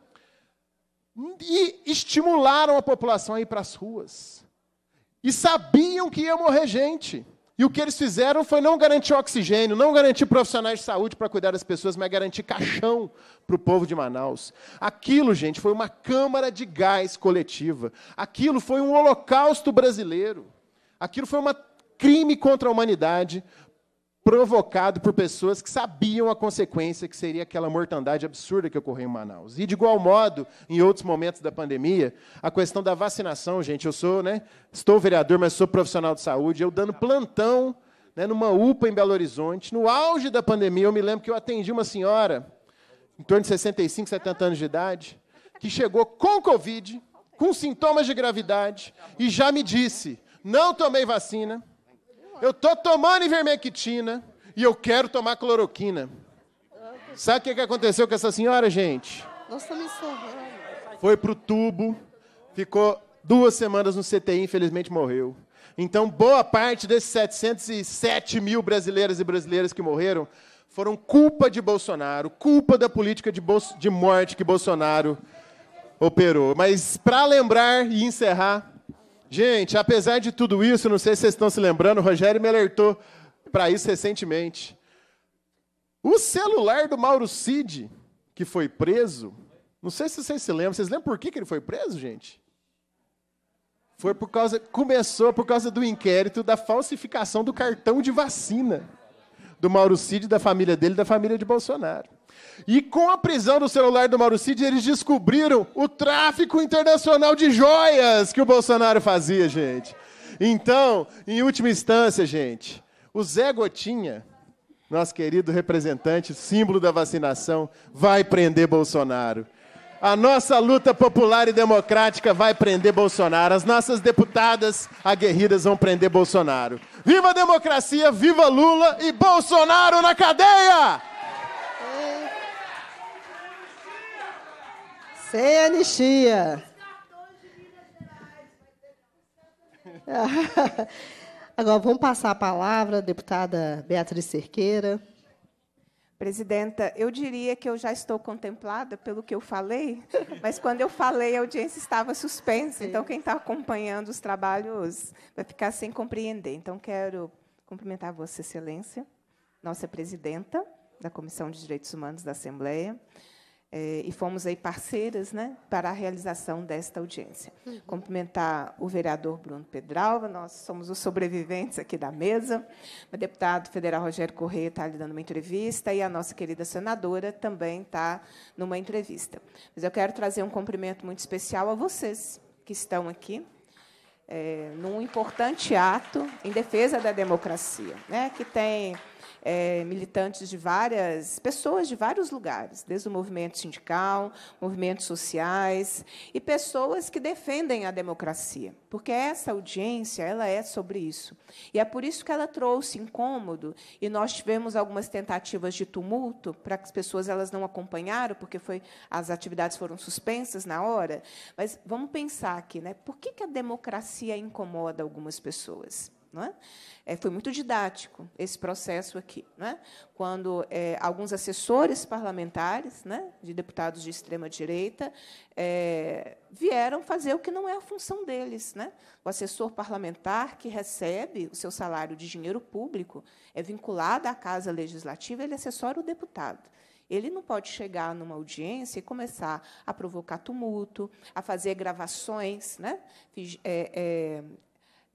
e estimularam a população a ir para as ruas. E sabiam que ia morrer gente. E o que eles fizeram foi não garantir oxigênio, não garantir profissionais de saúde para cuidar das pessoas, mas garantir caixão para o povo de Manaus. Aquilo, gente, foi uma câmara de gás coletiva. Aquilo foi um holocausto brasileiro. Aquilo foi um crime contra a humanidade, provocado por pessoas que sabiam a consequência que seria aquela mortandade absurda que ocorreu em Manaus. E de igual modo, em outros momentos da pandemia, a questão da vacinação, gente, eu sou, né, estou vereador, mas sou profissional de saúde, eu dando plantão, né, numa UPA em Belo Horizonte, no auge da pandemia, eu me lembro que eu atendi uma senhora em torno de 65, 70 anos de idade, que chegou com COVID, com sintomas de gravidade e já me disse: "Não tomei vacina" Eu tô tomando ivermectina e eu quero tomar cloroquina. Sabe o que, aconteceu com essa senhora, gente? Nós me encerrando. Foi pro tubo, ficou duas semanas no CTI, infelizmente morreu. Então, boa parte desses 707 mil brasileiras e brasileiras que morreram foram culpa de Bolsonaro, culpa da política de, de morte que Bolsonaro operou. Mas, para lembrar e encerrar, Gente, apesar de tudo isso, não sei se vocês estão se lembrando, o Rogério me alertou para isso recentemente. O celular do Mauro Cid, que foi preso, não sei se vocês se lembram, vocês lembram por que, que ele foi preso, gente? Foi por causa, começou por causa do inquérito da falsificação do cartão de vacina do Mauro Cid, da família dele, da família de Bolsonaro. E com a prisão do celular do Mauro Cid, eles descobriram o tráfico internacional de joias que o Bolsonaro fazia, gente. Então, em última instância, gente, o Zé Gotinha, nosso querido representante, símbolo da vacinação, vai prender Bolsonaro. A nossa luta popular e democrática vai prender Bolsonaro. As nossas deputadas aguerridas vão prender Bolsonaro. Viva a democracia, viva Lula e Bolsonaro na cadeia! Sem anistia. [LAUGHS] Agora vamos passar a palavra, deputada Beatriz Cerqueira. Presidenta, eu diria que eu já estou contemplada pelo que eu falei, mas quando eu falei, a audiência estava suspensa. Então, quem está acompanhando os trabalhos vai ficar sem compreender. Então, quero cumprimentar Vossa Excelência, nossa presidenta da Comissão de Direitos Humanos da Assembleia, é, e fomos aí parceiras né, para a realização desta audiência. Uhum. Cumprimentar o vereador Bruno Pedralva, nós somos os sobreviventes aqui da mesa, o deputado federal Rogério Corrêa está lhe dando uma entrevista e a nossa querida senadora também está numa entrevista. Mas eu quero trazer um cumprimento muito especial a vocês que estão aqui, é, num importante ato em defesa da democracia, né, que tem é, militantes de várias pessoas de vários lugares, desde o movimento sindical, movimentos sociais e pessoas que defendem a democracia, porque essa audiência ela é sobre isso e é por isso que ela trouxe incômodo e nós tivemos algumas tentativas de tumulto para que as pessoas elas não acompanharam porque foi as atividades foram suspensas na hora, mas vamos pensar aqui, né? Por que, que a democracia incomoda algumas pessoas? Não é? É, foi muito didático esse processo aqui. É? Quando é, alguns assessores parlamentares, né, de deputados de extrema-direita, é, vieram fazer o que não é a função deles. Né? O assessor parlamentar que recebe o seu salário de dinheiro público é vinculado à Casa Legislativa, ele assessora o deputado. Ele não pode chegar numa audiência e começar a provocar tumulto, a fazer gravações, né? É, é,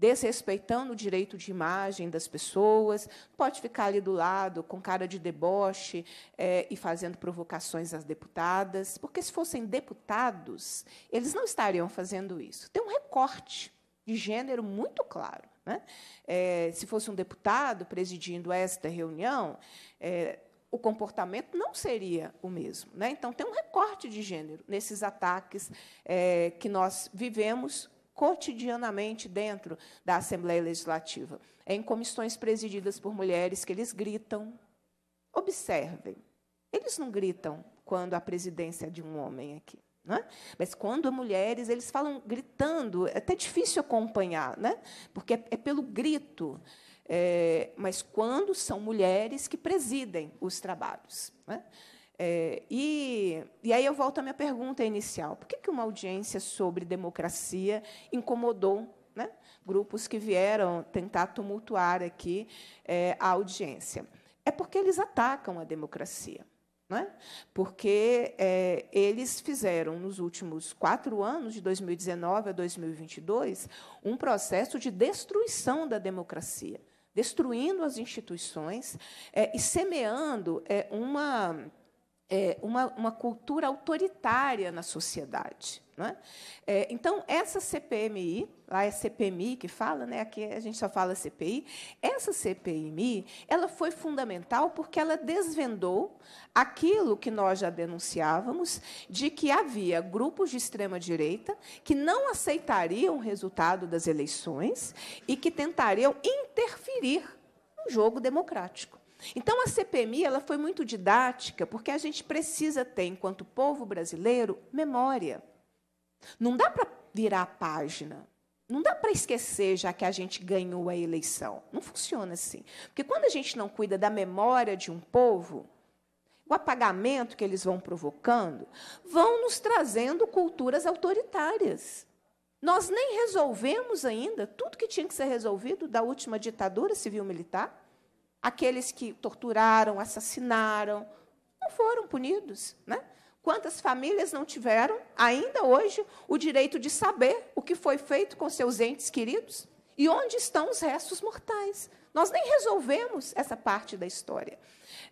desrespeitando o direito de imagem das pessoas, pode ficar ali do lado com cara de deboche é, e fazendo provocações às deputadas, porque se fossem deputados, eles não estariam fazendo isso. Tem um recorte de gênero muito claro. Né? É, se fosse um deputado presidindo esta reunião, é, o comportamento não seria o mesmo. Né? Então, tem um recorte de gênero nesses ataques é, que nós vivemos cotidianamente dentro da Assembleia Legislativa. É em comissões presididas por mulheres que eles gritam. Observem, eles não gritam quando a presidência é de um homem aqui. É? Mas quando mulheres, eles falam gritando, é até difícil acompanhar, né? porque é, é pelo grito. É, mas quando são mulheres que presidem os trabalhos. Né? É, e, e, aí eu volto à minha pergunta inicial. Por que, que uma audiência sobre democracia incomodou né, grupos que vieram tentar tumultuar aqui é, a audiência? É porque eles atacam a democracia. Né? Porque é, eles fizeram, nos últimos quatro anos, de 2019 a 2022, um processo de destruição da democracia, destruindo as instituições é, e semeando é, uma é, uma, uma, cultura autoritária na sociedade. É? é, então, essa CPMI, lá é CPMI que fala, né? aqui a gente só fala CPI, essa CPMI ela foi fundamental porque ela desvendou aquilo que nós já denunciávamos, de que havia grupos de extrema-direita que não aceitariam o resultado das eleições e que tentariam interferir no jogo democrático. Então a CPMI ela foi muito didática, porque a gente precisa ter, enquanto povo brasileiro, memória. Não dá para virar a página. Não dá para esquecer já que a gente ganhou a eleição. Não funciona assim. Porque quando a gente não cuida da memória de um povo, o apagamento que eles vão provocando, vão nos trazendo culturas autoritárias. Nós nem resolvemos ainda tudo que tinha que ser resolvido da última ditadura civil-militar. Aqueles que torturaram, assassinaram, não foram punidos. Né? Quantas famílias não tiveram, ainda hoje, o direito de saber o que foi feito com seus entes queridos e onde estão os restos mortais? Nós nem resolvemos essa parte da história.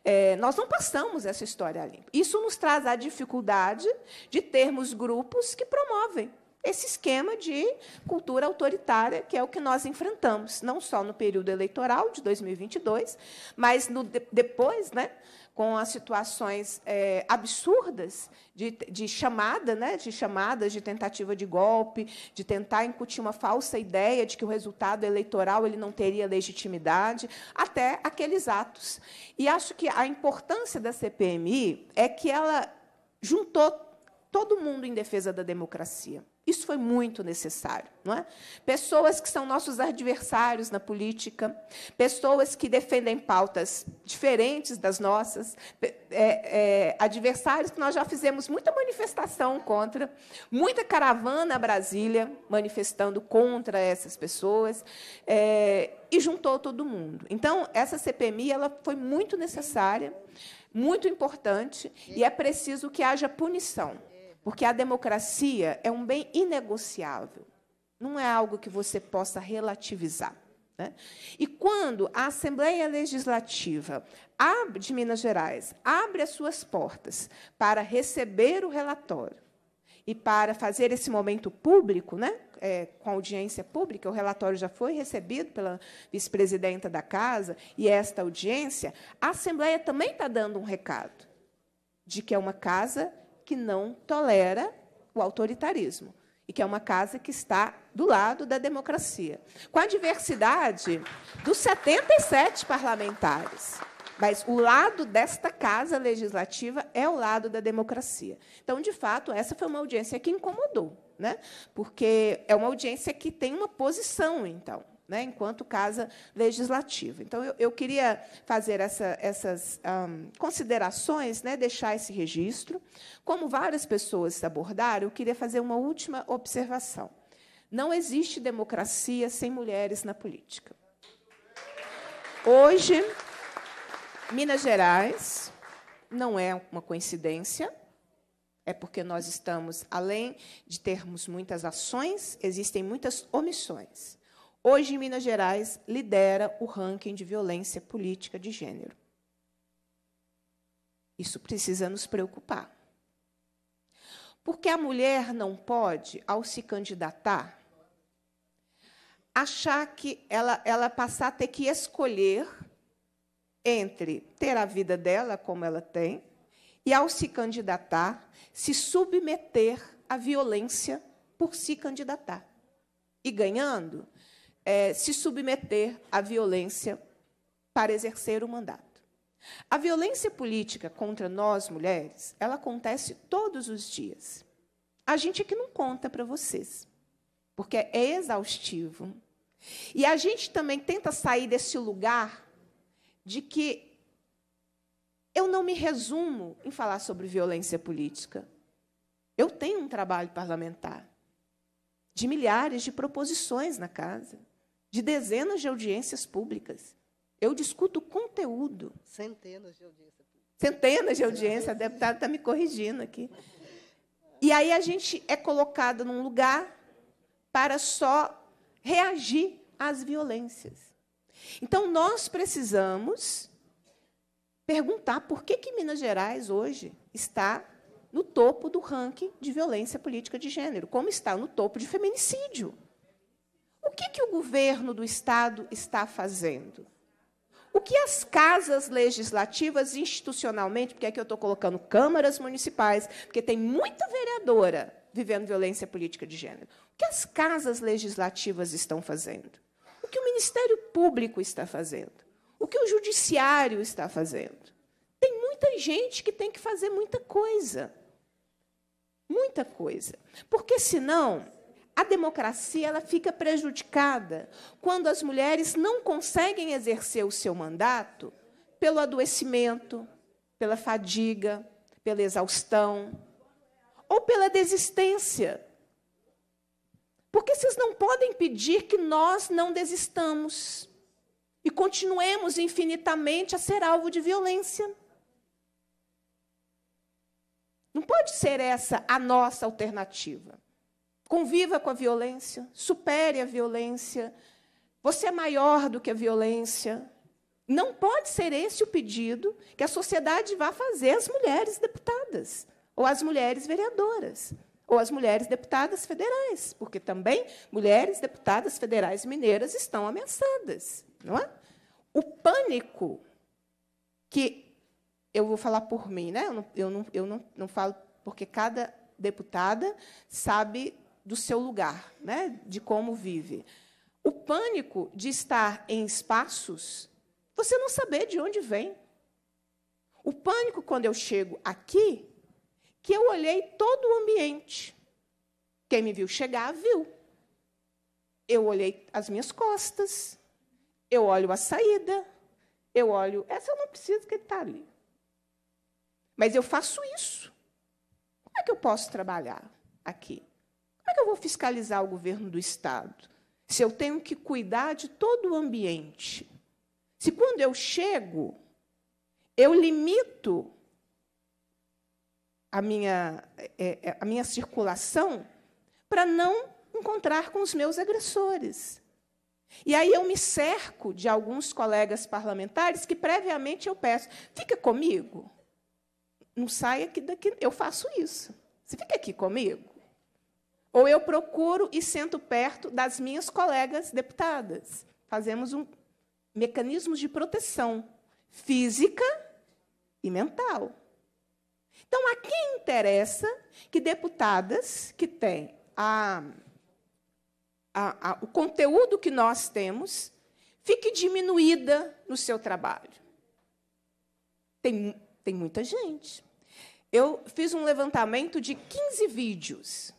É, nós não passamos essa história limpa. Isso nos traz a dificuldade de termos grupos que promovem esse esquema de cultura autoritária, que é o que nós enfrentamos, não só no período eleitoral de 2022, mas no, de, depois, né, com as situações é, absurdas de, de chamada, né, de chamadas de tentativa de golpe, de tentar incutir uma falsa ideia de que o resultado eleitoral ele não teria legitimidade, até aqueles atos. E acho que a importância da CPMI é que ela juntou todo mundo em defesa da democracia. Isso foi muito necessário. Não é? Pessoas que são nossos adversários na política, pessoas que defendem pautas diferentes das nossas, é, é, adversários que nós já fizemos muita manifestação contra, muita caravana a Brasília manifestando contra essas pessoas, é, e juntou todo mundo. Então, essa CPMI ela foi muito necessária, muito importante, e é preciso que haja punição porque a democracia é um bem inegociável, não é algo que você possa relativizar. Né? E quando a Assembleia Legislativa de Minas Gerais abre as suas portas para receber o relatório e para fazer esse momento público, né, é, com audiência pública, o relatório já foi recebido pela vice-presidenta da Casa e esta audiência, a Assembleia também está dando um recado de que é uma casa que não tolera o autoritarismo e que é uma casa que está do lado da democracia, com a diversidade dos 77 parlamentares. Mas o lado desta casa legislativa é o lado da democracia. Então, de fato, essa foi uma audiência que incomodou, né? porque é uma audiência que tem uma posição, então né, enquanto casa legislativa. Então, eu, eu queria fazer essa, essas considerações, né, deixar esse registro. Como várias pessoas abordaram, eu queria fazer uma última observação. Não existe democracia sem mulheres na política. Hoje, Minas Gerais não é uma coincidência, é porque nós estamos, além de termos muitas ações, existem muitas omissões hoje em Minas Gerais lidera o ranking de violência política de gênero. Isso precisa nos preocupar. Porque a mulher não pode, ao se candidatar, achar que ela, ela passar a ter que escolher entre ter a vida dela como ela tem e, ao se candidatar, se submeter à violência por se candidatar. E ganhando, é, se submeter à violência para exercer o mandato. A violência política contra nós mulheres, ela acontece todos os dias. A gente é que não conta para vocês, porque é exaustivo. E a gente também tenta sair desse lugar de que eu não me resumo em falar sobre violência política. Eu tenho um trabalho parlamentar de milhares de proposições na casa de dezenas de audiências públicas. Eu discuto conteúdo. Centenas de audiências públicas. Centenas de audiências, a deputada está me corrigindo aqui. E aí a gente é colocada num lugar para só reagir às violências. Então, nós precisamos perguntar por que, que Minas Gerais hoje está no topo do ranking de violência política de gênero, como está no topo de feminicídio. O que, que o governo do Estado está fazendo? O que as casas legislativas institucionalmente, porque aqui eu estou colocando câmaras municipais, porque tem muita vereadora vivendo violência política de gênero. O que as casas legislativas estão fazendo? O que o Ministério Público está fazendo? O que o Judiciário está fazendo? Tem muita gente que tem que fazer muita coisa. Muita coisa. Porque, senão, a democracia ela fica prejudicada quando as mulheres não conseguem exercer o seu mandato pelo adoecimento, pela fadiga, pela exaustão ou pela desistência. Porque vocês não podem pedir que nós não desistamos e continuemos infinitamente a ser alvo de violência. Não pode ser essa a nossa alternativa. Conviva com a violência, supere a violência. Você é maior do que a violência. Não pode ser esse o pedido que a sociedade vá fazer às mulheres deputadas, ou às mulheres vereadoras, ou às mulheres deputadas federais, porque também mulheres deputadas federais mineiras estão ameaçadas, não é? O pânico que eu vou falar por mim, né? Eu não, eu não, eu não, não falo porque cada deputada sabe do seu lugar, né? de como vive. O pânico de estar em espaços, você não saber de onde vem. O pânico quando eu chego aqui, que eu olhei todo o ambiente. Quem me viu chegar, viu. Eu olhei as minhas costas, eu olho a saída, eu olho. Essa eu não preciso que ele está ali. Mas eu faço isso. Como é que eu posso trabalhar aqui? Como é que eu vou fiscalizar o governo do Estado? Se eu tenho que cuidar de todo o ambiente. Se quando eu chego, eu limito a minha, é, é, a minha circulação para não encontrar com os meus agressores. E aí eu me cerco de alguns colegas parlamentares que previamente eu peço: fica comigo, não saia aqui daqui, eu faço isso. Você fica aqui comigo, ou eu procuro e sento perto das minhas colegas deputadas. Fazemos um mecanismos de proteção física e mental. Então, a quem interessa que deputadas que têm a, a, a, o conteúdo que nós temos fique diminuída no seu trabalho? Tem, tem muita gente. Eu fiz um levantamento de 15 vídeos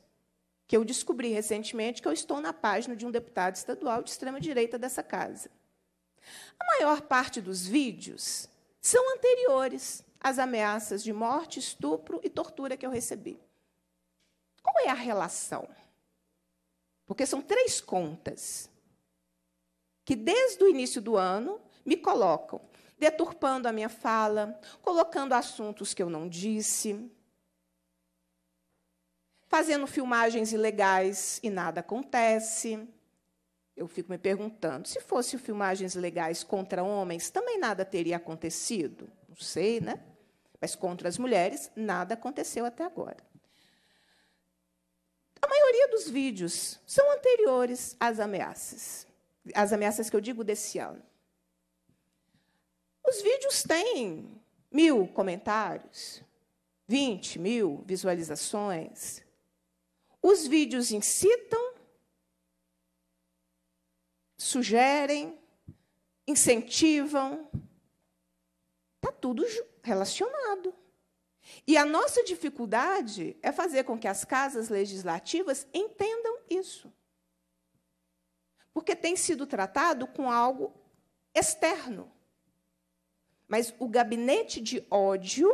que eu descobri recentemente que eu estou na página de um deputado estadual de extrema direita dessa casa. A maior parte dos vídeos são anteriores às ameaças de morte, estupro e tortura que eu recebi. Qual é a relação? Porque são três contas que, desde o início do ano, me colocam deturpando a minha fala, colocando assuntos que eu não disse, fazendo filmagens ilegais e nada acontece. Eu fico me perguntando, se fosse filmagens legais contra homens, também nada teria acontecido? Não sei, né? Mas contra as mulheres, nada aconteceu até agora. A maioria dos vídeos são anteriores às ameaças. As ameaças que eu digo desse ano. Os vídeos têm mil comentários, 20 mil visualizações, os vídeos incitam, sugerem, incentivam. Está tudo relacionado. E a nossa dificuldade é fazer com que as casas legislativas entendam isso. Porque tem sido tratado com algo externo. Mas o gabinete de ódio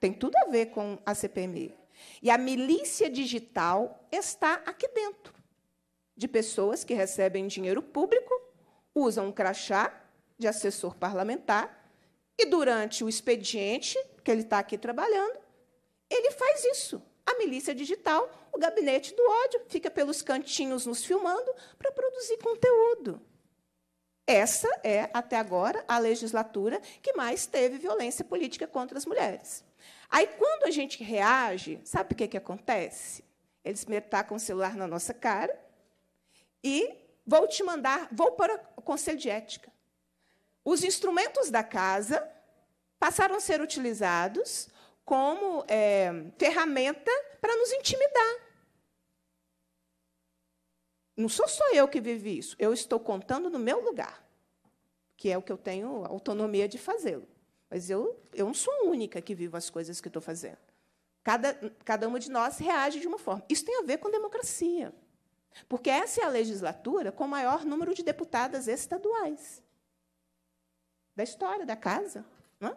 tem tudo a ver com a CPMI. E a milícia digital está aqui dentro de pessoas que recebem dinheiro público, usam um crachá de assessor parlamentar e, durante o expediente que ele está aqui trabalhando, ele faz isso. A milícia digital, o gabinete do ódio, fica pelos cantinhos nos filmando para produzir conteúdo. Essa é, até agora, a legislatura que mais teve violência política contra as mulheres. Aí, quando a gente reage, sabe o que, que acontece? Eles metacam o celular na nossa cara e vou te mandar, vou para o conselho de ética. Os instrumentos da casa passaram a ser utilizados como é, ferramenta para nos intimidar. Não sou só eu que vivi isso, eu estou contando no meu lugar, que é o que eu tenho autonomia de fazê-lo. Mas eu, eu não sou a única que vivo as coisas que estou fazendo. Cada, cada uma de nós reage de uma forma. Isso tem a ver com democracia. Porque essa é a legislatura com o maior número de deputadas estaduais da história da casa. Não? Né?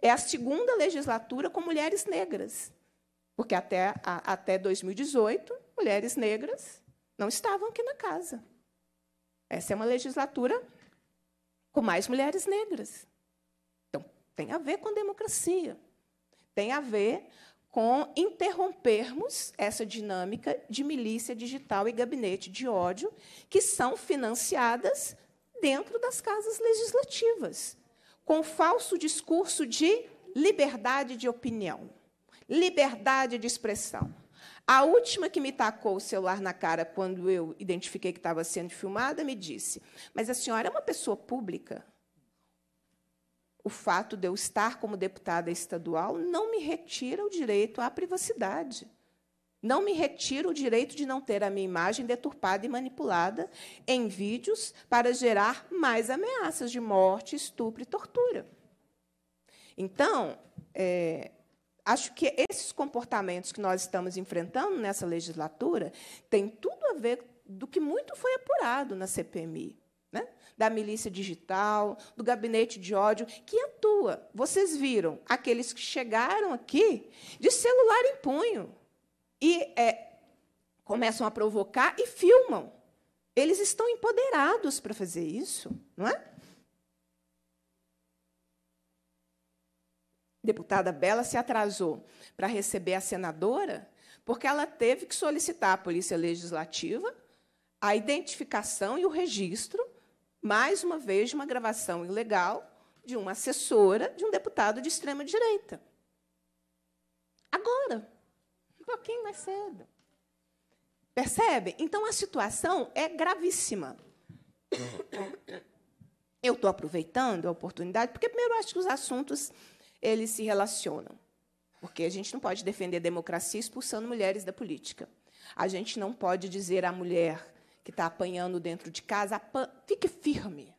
É a segunda legislatura com mulheres negras. Porque até, a, até 2018, mulheres negras não estavam aqui na casa. Essa é uma legislatura com mais mulheres negras. Tem a ver com democracia. Tem a ver com interrompermos essa dinâmica de milícia digital e gabinete de ódio, que são financiadas dentro das casas legislativas, com falso discurso de liberdade de opinião, liberdade de expressão. A última que me tacou o celular na cara quando eu identifiquei que estava sendo filmada me disse: Mas a senhora é uma pessoa pública? o fato de eu estar como deputada estadual não me retira o direito à privacidade. Não me retira o direito de não ter a minha imagem deturpada e manipulada em vídeos para gerar mais ameaças de morte, estupro e tortura. Então, é, acho que esses comportamentos que nós estamos enfrentando nessa legislatura têm tudo a ver do que muito foi apurado na CPMI. Né? da milícia digital, do gabinete de ódio, que atua. É Vocês viram aqueles que chegaram aqui de celular em punho e é, começam a provocar e filmam. Eles estão empoderados para fazer isso, não é? Deputada Bela se atrasou para receber a senadora, porque ela teve que solicitar à Polícia Legislativa a identificação e o registro mais uma vez, de uma gravação ilegal de uma assessora de um deputado de extrema-direita. Agora, um pouquinho mais cedo. Percebe? Então, a situação é gravíssima. Eu estou aproveitando a oportunidade, porque, primeiro, acho que os assuntos eles se relacionam. Porque a gente não pode defender a democracia expulsando mulheres da política. A gente não pode dizer à mulher que está apanhando dentro de casa, apan... fique firme.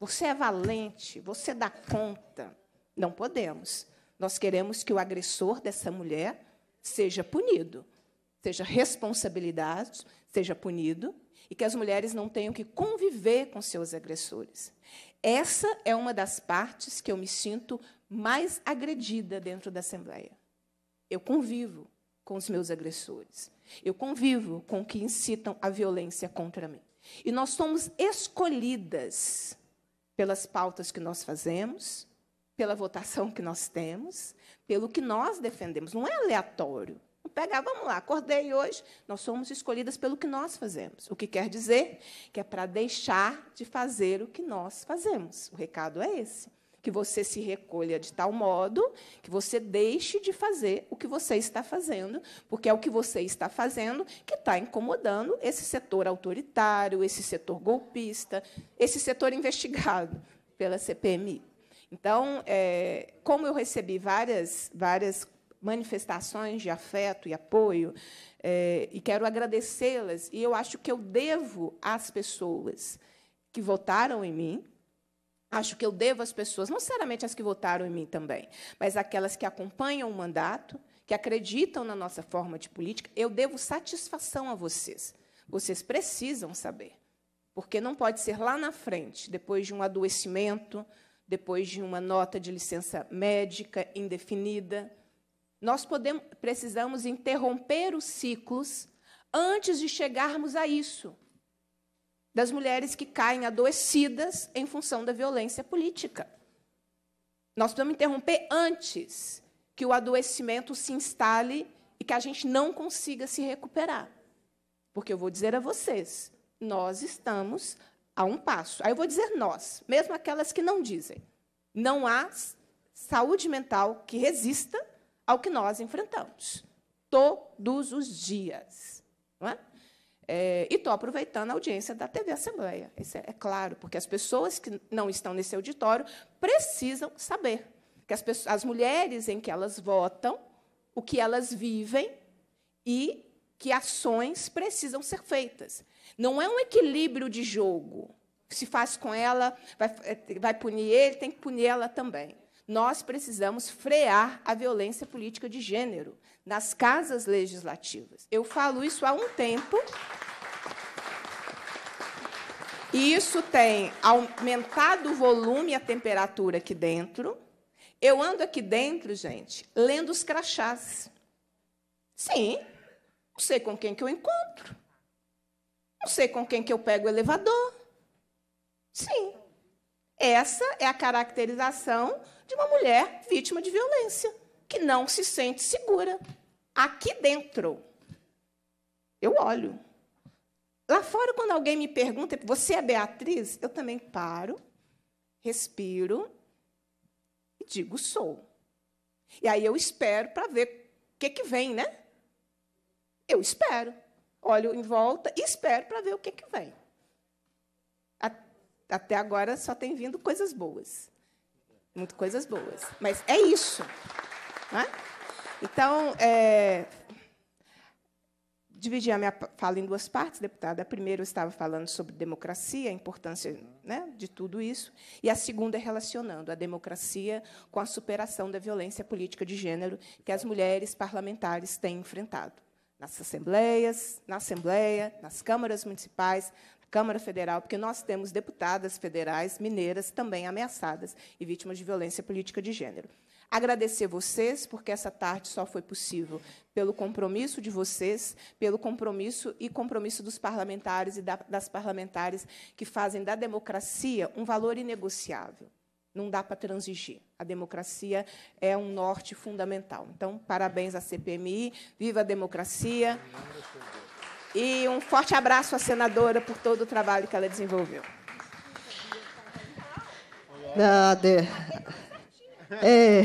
Você é valente, você dá conta. Não podemos. Nós queremos que o agressor dessa mulher seja punido, seja responsabilizado, seja punido, e que as mulheres não tenham que conviver com seus agressores. Essa é uma das partes que eu me sinto mais agredida dentro da Assembleia. Eu convivo com os meus agressores. Eu convivo com que incitam a violência contra mim. E nós somos escolhidas pelas pautas que nós fazemos, pela votação que nós temos, pelo que nós defendemos. Não é aleatório. Não pegar, ah, vamos lá, acordei hoje. Nós somos escolhidas pelo que nós fazemos. O que quer dizer que é para deixar de fazer o que nós fazemos. O recado é esse que você se recolha de tal modo que você deixe de fazer o que você está fazendo, porque é o que você está fazendo que está incomodando esse setor autoritário, esse setor golpista, esse setor [LAUGHS] investigado pela CPMI. Então, é, como eu recebi várias, várias manifestações de afeto e apoio, é, e quero agradecê-las, e eu acho que eu devo às pessoas que votaram em mim, Acho que eu devo às pessoas, não necessariamente as que votaram em mim também, mas aquelas que acompanham o mandato, que acreditam na nossa forma de política, eu devo satisfação a vocês. Vocês precisam saber. Porque não pode ser lá na frente, depois de um adoecimento, depois de uma nota de licença médica indefinida. Nós podemos, precisamos interromper os ciclos antes de chegarmos a isso das mulheres que caem adoecidas em função da violência política. Nós precisamos interromper antes que o adoecimento se instale e que a gente não consiga se recuperar. Porque eu vou dizer a vocês, nós estamos a um passo. Aí eu vou dizer nós, mesmo aquelas que não dizem. Não há saúde mental que resista ao que nós enfrentamos todos os dias. Não é? É, e estou aproveitando a audiência da TV Assembleia. Isso é, é claro, porque as pessoas que não estão nesse auditório precisam saber que as, pessoas, as mulheres em que elas votam, o que elas vivem e que ações precisam ser feitas. Não é um equilíbrio de jogo. Se faz com ela, vai, é, vai punir ele, tem que punir ela também. Nós precisamos frear a violência política de gênero nas casas legislativas. Eu falo isso há um tempo. E isso tem aumentado o volume e a temperatura aqui dentro. Eu ando aqui dentro, gente, lendo os crachás. Sim, não sei com quem que eu encontro. Não sei com quem que eu pego o elevador. Sim, essa é a caracterização de uma mulher vítima de violência, que não se sente segura. Aqui dentro, eu olho. Lá fora, quando alguém me pergunta, você é Beatriz? Eu também paro, respiro e digo, sou. E aí eu espero para ver o que, que vem, né? Eu espero. Olho em volta e espero para ver o que, que vem. Até agora só tem vindo coisas boas. Muito coisas boas. Mas é isso. Né? Então, é, eh, dividir a minha, fala em duas partes, deputada. A primeira eu estava falando sobre democracia, a importância né, de tudo isso, e a segunda é relacionando a democracia com a superação da violência política de gênero que as mulheres parlamentares têm enfrentado nas assembleias, na Assembleia, nas câmaras municipais, Câmara Federal, porque nós temos deputadas federais mineiras também ameaçadas e vítimas de violência política de gênero. Agradecer vocês, porque essa tarde só foi possível pelo compromisso de vocês, pelo compromisso e compromisso dos parlamentares e das parlamentares que fazem da democracia um valor inegociável. Não dá para transigir. A democracia é um norte fundamental. Então, parabéns à CPMI, viva a democracia. E um forte abraço à senadora por todo o trabalho que ela desenvolveu. Nada. É,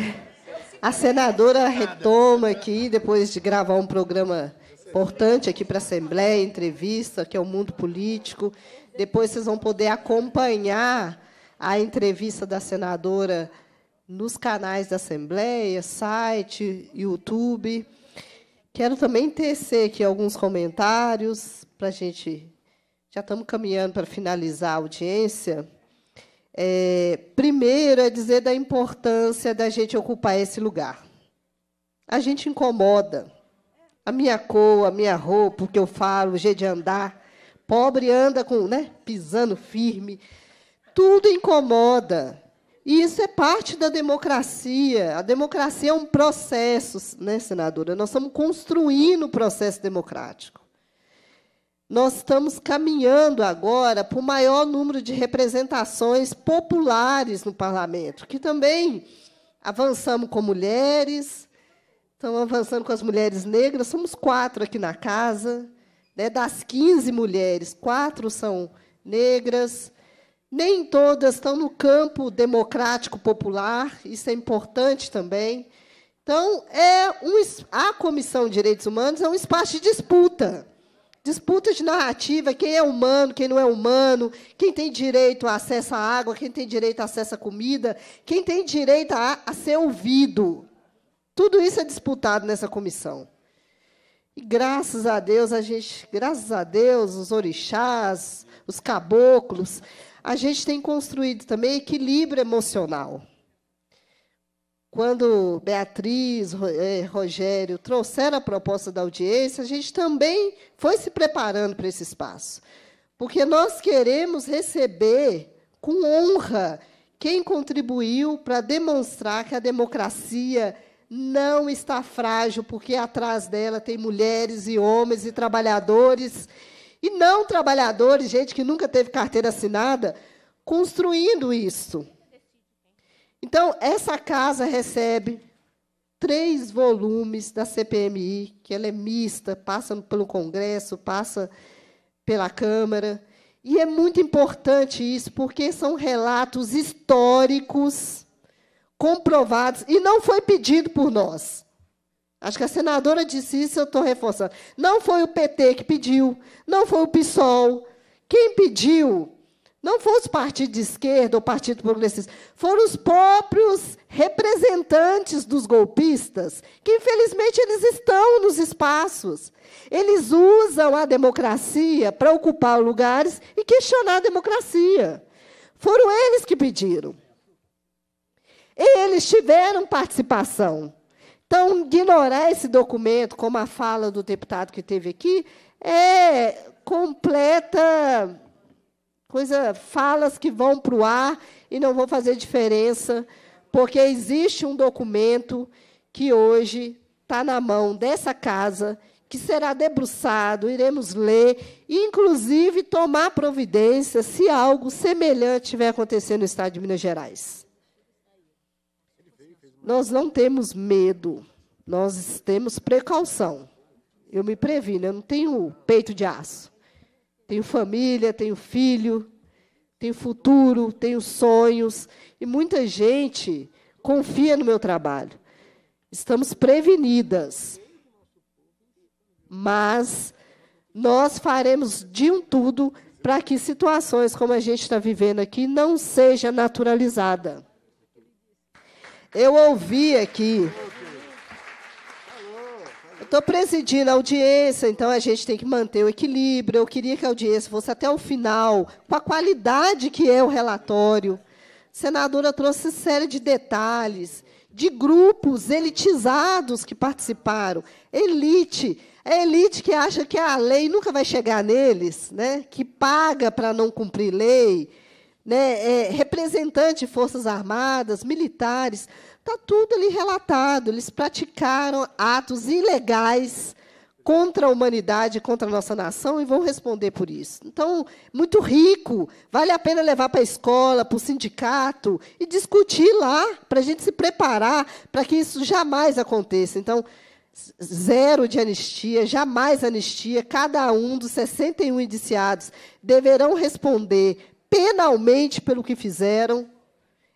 a senadora retoma aqui, depois de gravar um programa importante aqui para a Assembleia, entrevista, que é o Mundo Político. Depois vocês vão poder acompanhar a entrevista da senadora nos canais da Assembleia, site, YouTube. Quero também tecer aqui alguns comentários para a gente. Já estamos caminhando para finalizar a audiência. É, primeiro é dizer da importância da gente ocupar esse lugar. A gente incomoda. A minha cor, a minha roupa, o que eu falo, o jeito de andar. Pobre anda com, né, pisando firme. Tudo incomoda. E isso é parte da democracia. A democracia é um processo, né, senadora? Nós estamos construindo o processo democrático nós estamos caminhando agora para o maior número de representações populares no parlamento, que também avançamos com mulheres, estamos avançando com as mulheres negras, somos quatro aqui na casa. Né? Das 15 mulheres, quatro são negras. Nem todas estão no campo democrático popular, isso é importante também. Então, é um, a Comissão de Direitos Humanos é um espaço de disputa. Disputa de narrativa, quem é humano, quem não é humano, quem tem direito a acesso à água, quem tem direito a acesso à comida, quem tem direito a, a ser ouvido. Tudo isso é disputado nessa comissão. E graças a Deus, a gente, graças a Deus, os orixás, os caboclos, a gente tem construído também equilíbrio emocional quando Beatriz, é, Rogério trouxeram a proposta da audiência, a gente também foi se preparando para esse espaço. Porque nós queremos receber com honra quem contribuiu para demonstrar que a democracia não está frágil, porque atrás dela tem mulheres e homens e trabalhadores, e não trabalhadores, gente que nunca teve carteira assinada, construindo isso. Então, essa casa recebe três volumes da CPMI, que ela é mista, passa pelo Congresso, passa pela Câmara. E é muito importante isso, porque são relatos históricos comprovados, e não foi pedido por nós. Acho que a senadora disse isso, eu estou reforçando. Não foi o PT que pediu, não foi o PSOL. Quem pediu não foi os partidos de esquerda ou partido progressista, foram os próprios representantes dos golpistas, que infelizmente eles estão nos espaços. Eles usam a democracia para ocupar lugares e questionar a democracia. Foram eles que pediram. Eles tiveram participação. Então, ignorar esse documento, como a fala do deputado que teve aqui, é completa coisa, falas que vão para o ar e não vão fazer diferença, porque existe um documento que hoje está na mão dessa casa, que será debruçado, iremos ler, inclusive tomar providência se algo semelhante estiver acontecendo no Estado de Minas Gerais. Nós não temos medo, nós temos precaução. Eu me previno, né? eu não tenho peito de aço tenho família, tenho filho, tenho futuro, tenho sonhos. E muita gente confia no meu trabalho. Estamos prevenidas. Mas nós faremos de um tudo para que situações como a gente está vivendo aqui não seja naturalizada. Eu ouvi aqui Estou presidindo a audiência, então a gente tem que manter o equilíbrio. Eu queria que a audiência fosse até o final, com a qualidade que é o relatório. A senadora trouxe série de detalhes, de grupos elitizados que participaram. Elite. A é elite que acha que a lei nunca vai chegar neles, né? que paga para não cumprir lei, né? É, representante de Forças Armadas, militares. Está tudo ali relatado. Eles praticaram atos ilegais contra a humanidade, contra a nossa nação e vão responder por isso. Então, muito rico, vale a pena levar para a escola, para o sindicato e discutir lá, para a gente se preparar para que isso jamais aconteça. Então, zero de anistia, jamais anistia. Cada um dos 61 indiciados deverão responder penalmente pelo que fizeram,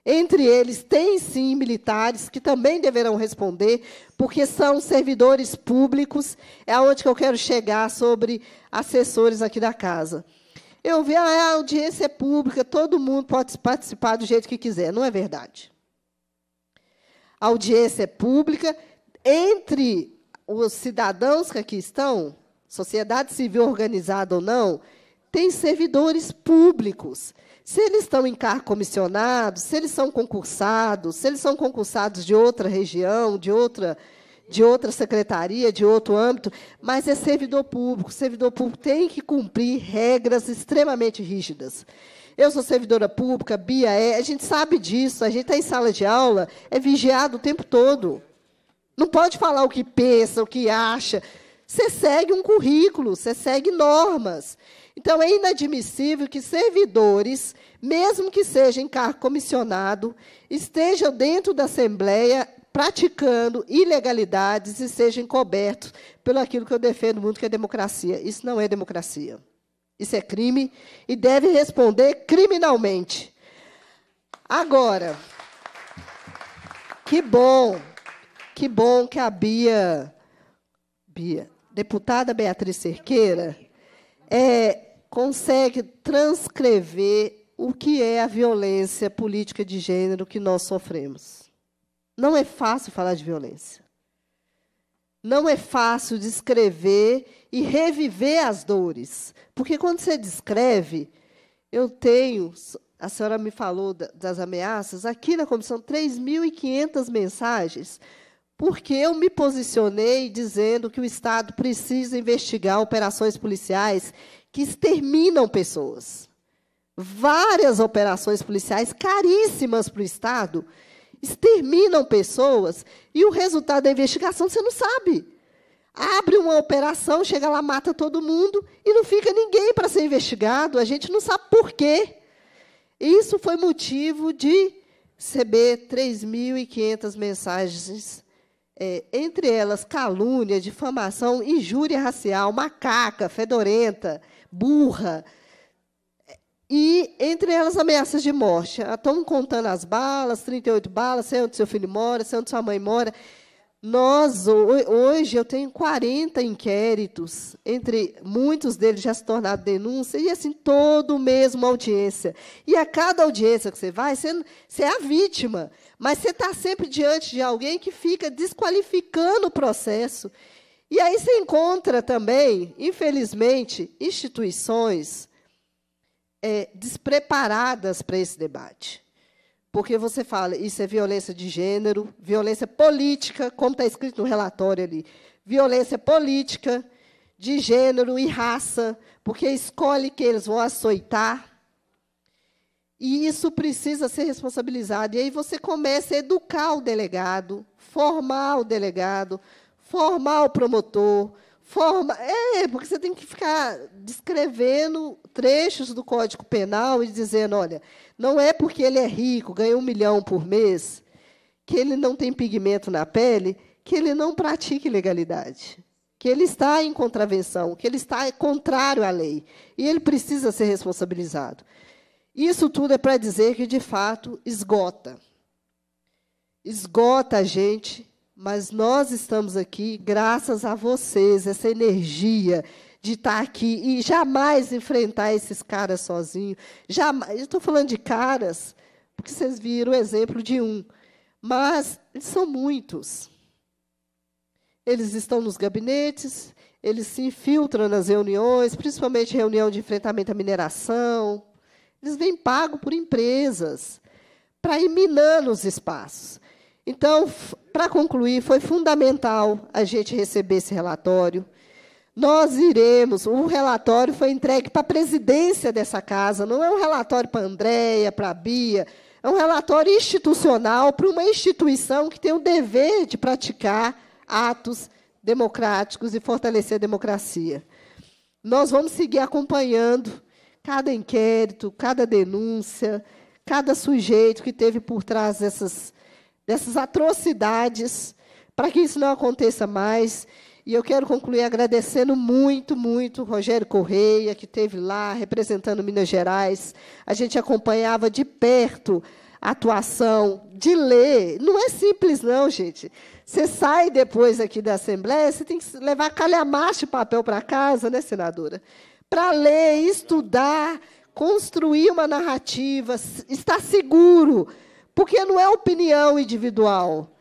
entre eles, tem sim militares que também deverão responder, porque são servidores públicos. É aonde que eu quero chegar sobre assessores aqui da casa. Eu vi, ah, a audiência é pública, todo mundo pode participar do jeito que quiser. Não é verdade. A audiência é pública. Entre os cidadãos que aqui estão, sociedade civil organizada ou não, tem servidores públicos se eles estão em cargo comissionado, se eles são concursados, se eles são concursados de outra região, de outra, de outra secretaria, de outro âmbito, mas é servidor público. O servidor público tem que cumprir regras extremamente rígidas. Eu sou servidora pública, Bia é, a gente sabe disso, a gente está em sala de aula, é vigiado o tempo todo. Não pode falar o que pensa, o que acha. Você segue um currículo, você segue normas. Então, é inadmissível que servidores, mesmo que seja em cargo comissionado, estejam dentro da Assembleia praticando ilegalidades e sejam cobertos pelo aquilo que eu defendo muito, que é democracia. Isso não é democracia. Isso é crime e deve responder criminalmente. Agora, que bom, que bom que a Bia, Bia deputada Beatriz Cerqueira, é, consegue transcrever o que é a violência política de gênero que nós sofremos. Não é fácil falar de violência. Não é fácil descrever e reviver as dores. Porque quando você descreve, eu tenho, a senhora me falou das ameaças, aqui na comissão, 3.500 mensagens, porque eu me posicionei dizendo que o Estado precisa investigar operações policiais que exterminam pessoas. Várias operações policiais caríssimas para o Estado exterminam pessoas e o resultado da investigação você não sabe. Abre uma operação, chega lá, mata todo mundo e não fica ninguém para ser investigado. A gente não sabe por quê. Isso foi motivo de receber 3.500 mensagens, é, entre elas calúnia, difamação, injúria racial, macaca, fedorenta, burra. E entre elas ameaças de morte. Estão ah, contando as balas, 38 balas, sei onde seu filho mora, sei onde sua mãe mora. Nós, hoje, eu tenho 40 inquéritos, entre muitos deles já se tornaram denúncia, e assim, todo mesmo audiência. E a cada audiência que você vai, você, você é a vítima, mas você está sempre diante de alguém que fica desqualificando o processo e aí você encontra também, infelizmente, instituições é, despreparadas para esse debate. Porque você fala, isso é violência de gênero, violência política, como está escrito no relatório ali, violência política, de gênero e raça, porque escolhe quem eles vão açoitar. E isso precisa ser responsabilizado. E aí você começa a educar o delegado, formar o delegado, formar o promotor, forma. É, porque você tem que ficar descrevendo trechos do Código Penal e dizendo, olha, não é porque ele é rico, ganha um milhão por mês, que ele não tem pigmento na pele, que ele não pratique legalidade. Que ele está em contravenção, que ele está contrário à lei. E ele precisa ser responsabilizado. Isso tudo é para dizer que, de fato, esgota. Esgota a gente mas nós estamos aqui graças a vocês, essa energia de estar tá aqui e jamais enfrentar esses caras sozinho. Jamais, estou falando de caras, porque vocês viram o exemplo de um, mas eles são muitos. Eles estão nos gabinetes, eles se infiltram nas reuniões, principalmente reunião de enfrentamento à mineração. Eles vêm pago por empresas para ir minando os espaços. Então, para concluir, foi fundamental a gente receber esse relatório. Nós iremos, o relatório foi entregue para a presidência dessa casa, não é um relatório para a Andréia, para a Bia, é um relatório institucional para uma instituição que tem o dever de praticar atos democráticos e fortalecer a democracia. Nós vamos seguir acompanhando cada inquérito, cada denúncia, cada sujeito que teve por trás dessas dessas atrocidades, para que isso não aconteça mais. E eu quero concluir agradecendo muito, muito Rogério Correia, que esteve lá representando Minas Gerais. A gente acompanhava de perto a atuação, de ler. Não é simples, não, gente. Você sai depois aqui da Assembleia, você tem que levar calhamaço de papel para casa, né, senadora? Para ler, estudar, construir uma narrativa, estar seguro porque não é opinião individual.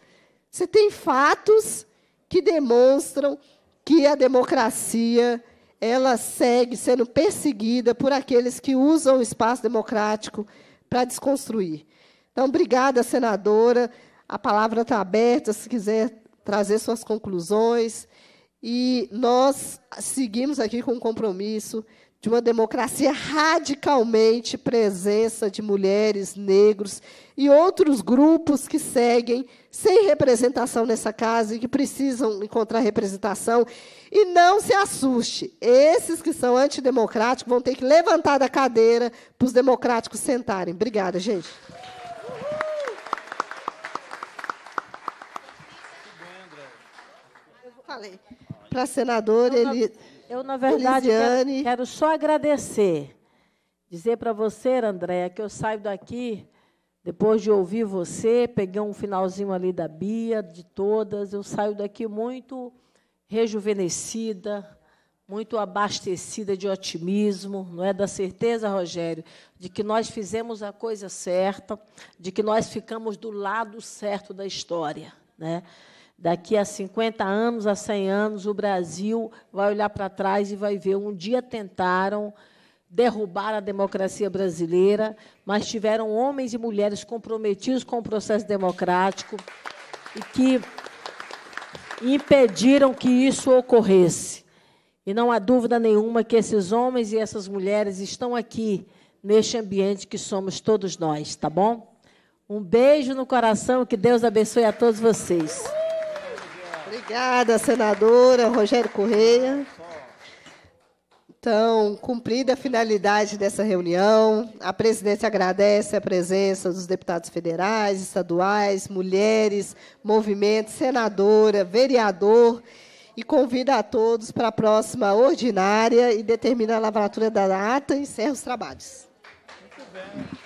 Você tem fatos que demonstram que a democracia ela segue sendo perseguida por aqueles que usam o espaço democrático para desconstruir. Então, obrigada, senadora. A palavra está aberta, se quiser trazer suas conclusões. E nós seguimos aqui com o compromisso de uma democracia radicalmente presença de mulheres, negros e outros grupos que seguem sem representação nessa casa e que precisam encontrar representação. E não se assuste, esses que são antidemocráticos vão ter que levantar da cadeira para os democráticos sentarem. Obrigada, gente. Para senador, então tá ele. Eu, na verdade, quero, quero só agradecer. Dizer para você, Andréia, que eu saio daqui, depois de ouvir você, peguei um finalzinho ali da Bia, de todas, eu saio daqui muito rejuvenescida, muito abastecida de otimismo, não é da certeza, Rogério, de que nós fizemos a coisa certa, de que nós ficamos do lado certo da história, né? Daqui a 50 anos, a 100 anos, o Brasil vai olhar para trás e vai ver um dia tentaram derrubar a democracia brasileira, mas tiveram homens e mulheres comprometidos com o processo democrático e que impediram que isso ocorresse. E não há dúvida nenhuma que esses homens e essas mulheres estão aqui neste ambiente que somos todos nós, tá bom? Um beijo no coração, que Deus abençoe a todos vocês. Obrigada, senadora Rogério Correia. Então, cumprida a finalidade dessa reunião, a presidência agradece a presença dos deputados federais, estaduais, mulheres, movimentos, senadora, vereador e convida a todos para a próxima ordinária e determina a lavratura da data e encerra os trabalhos. Muito bem.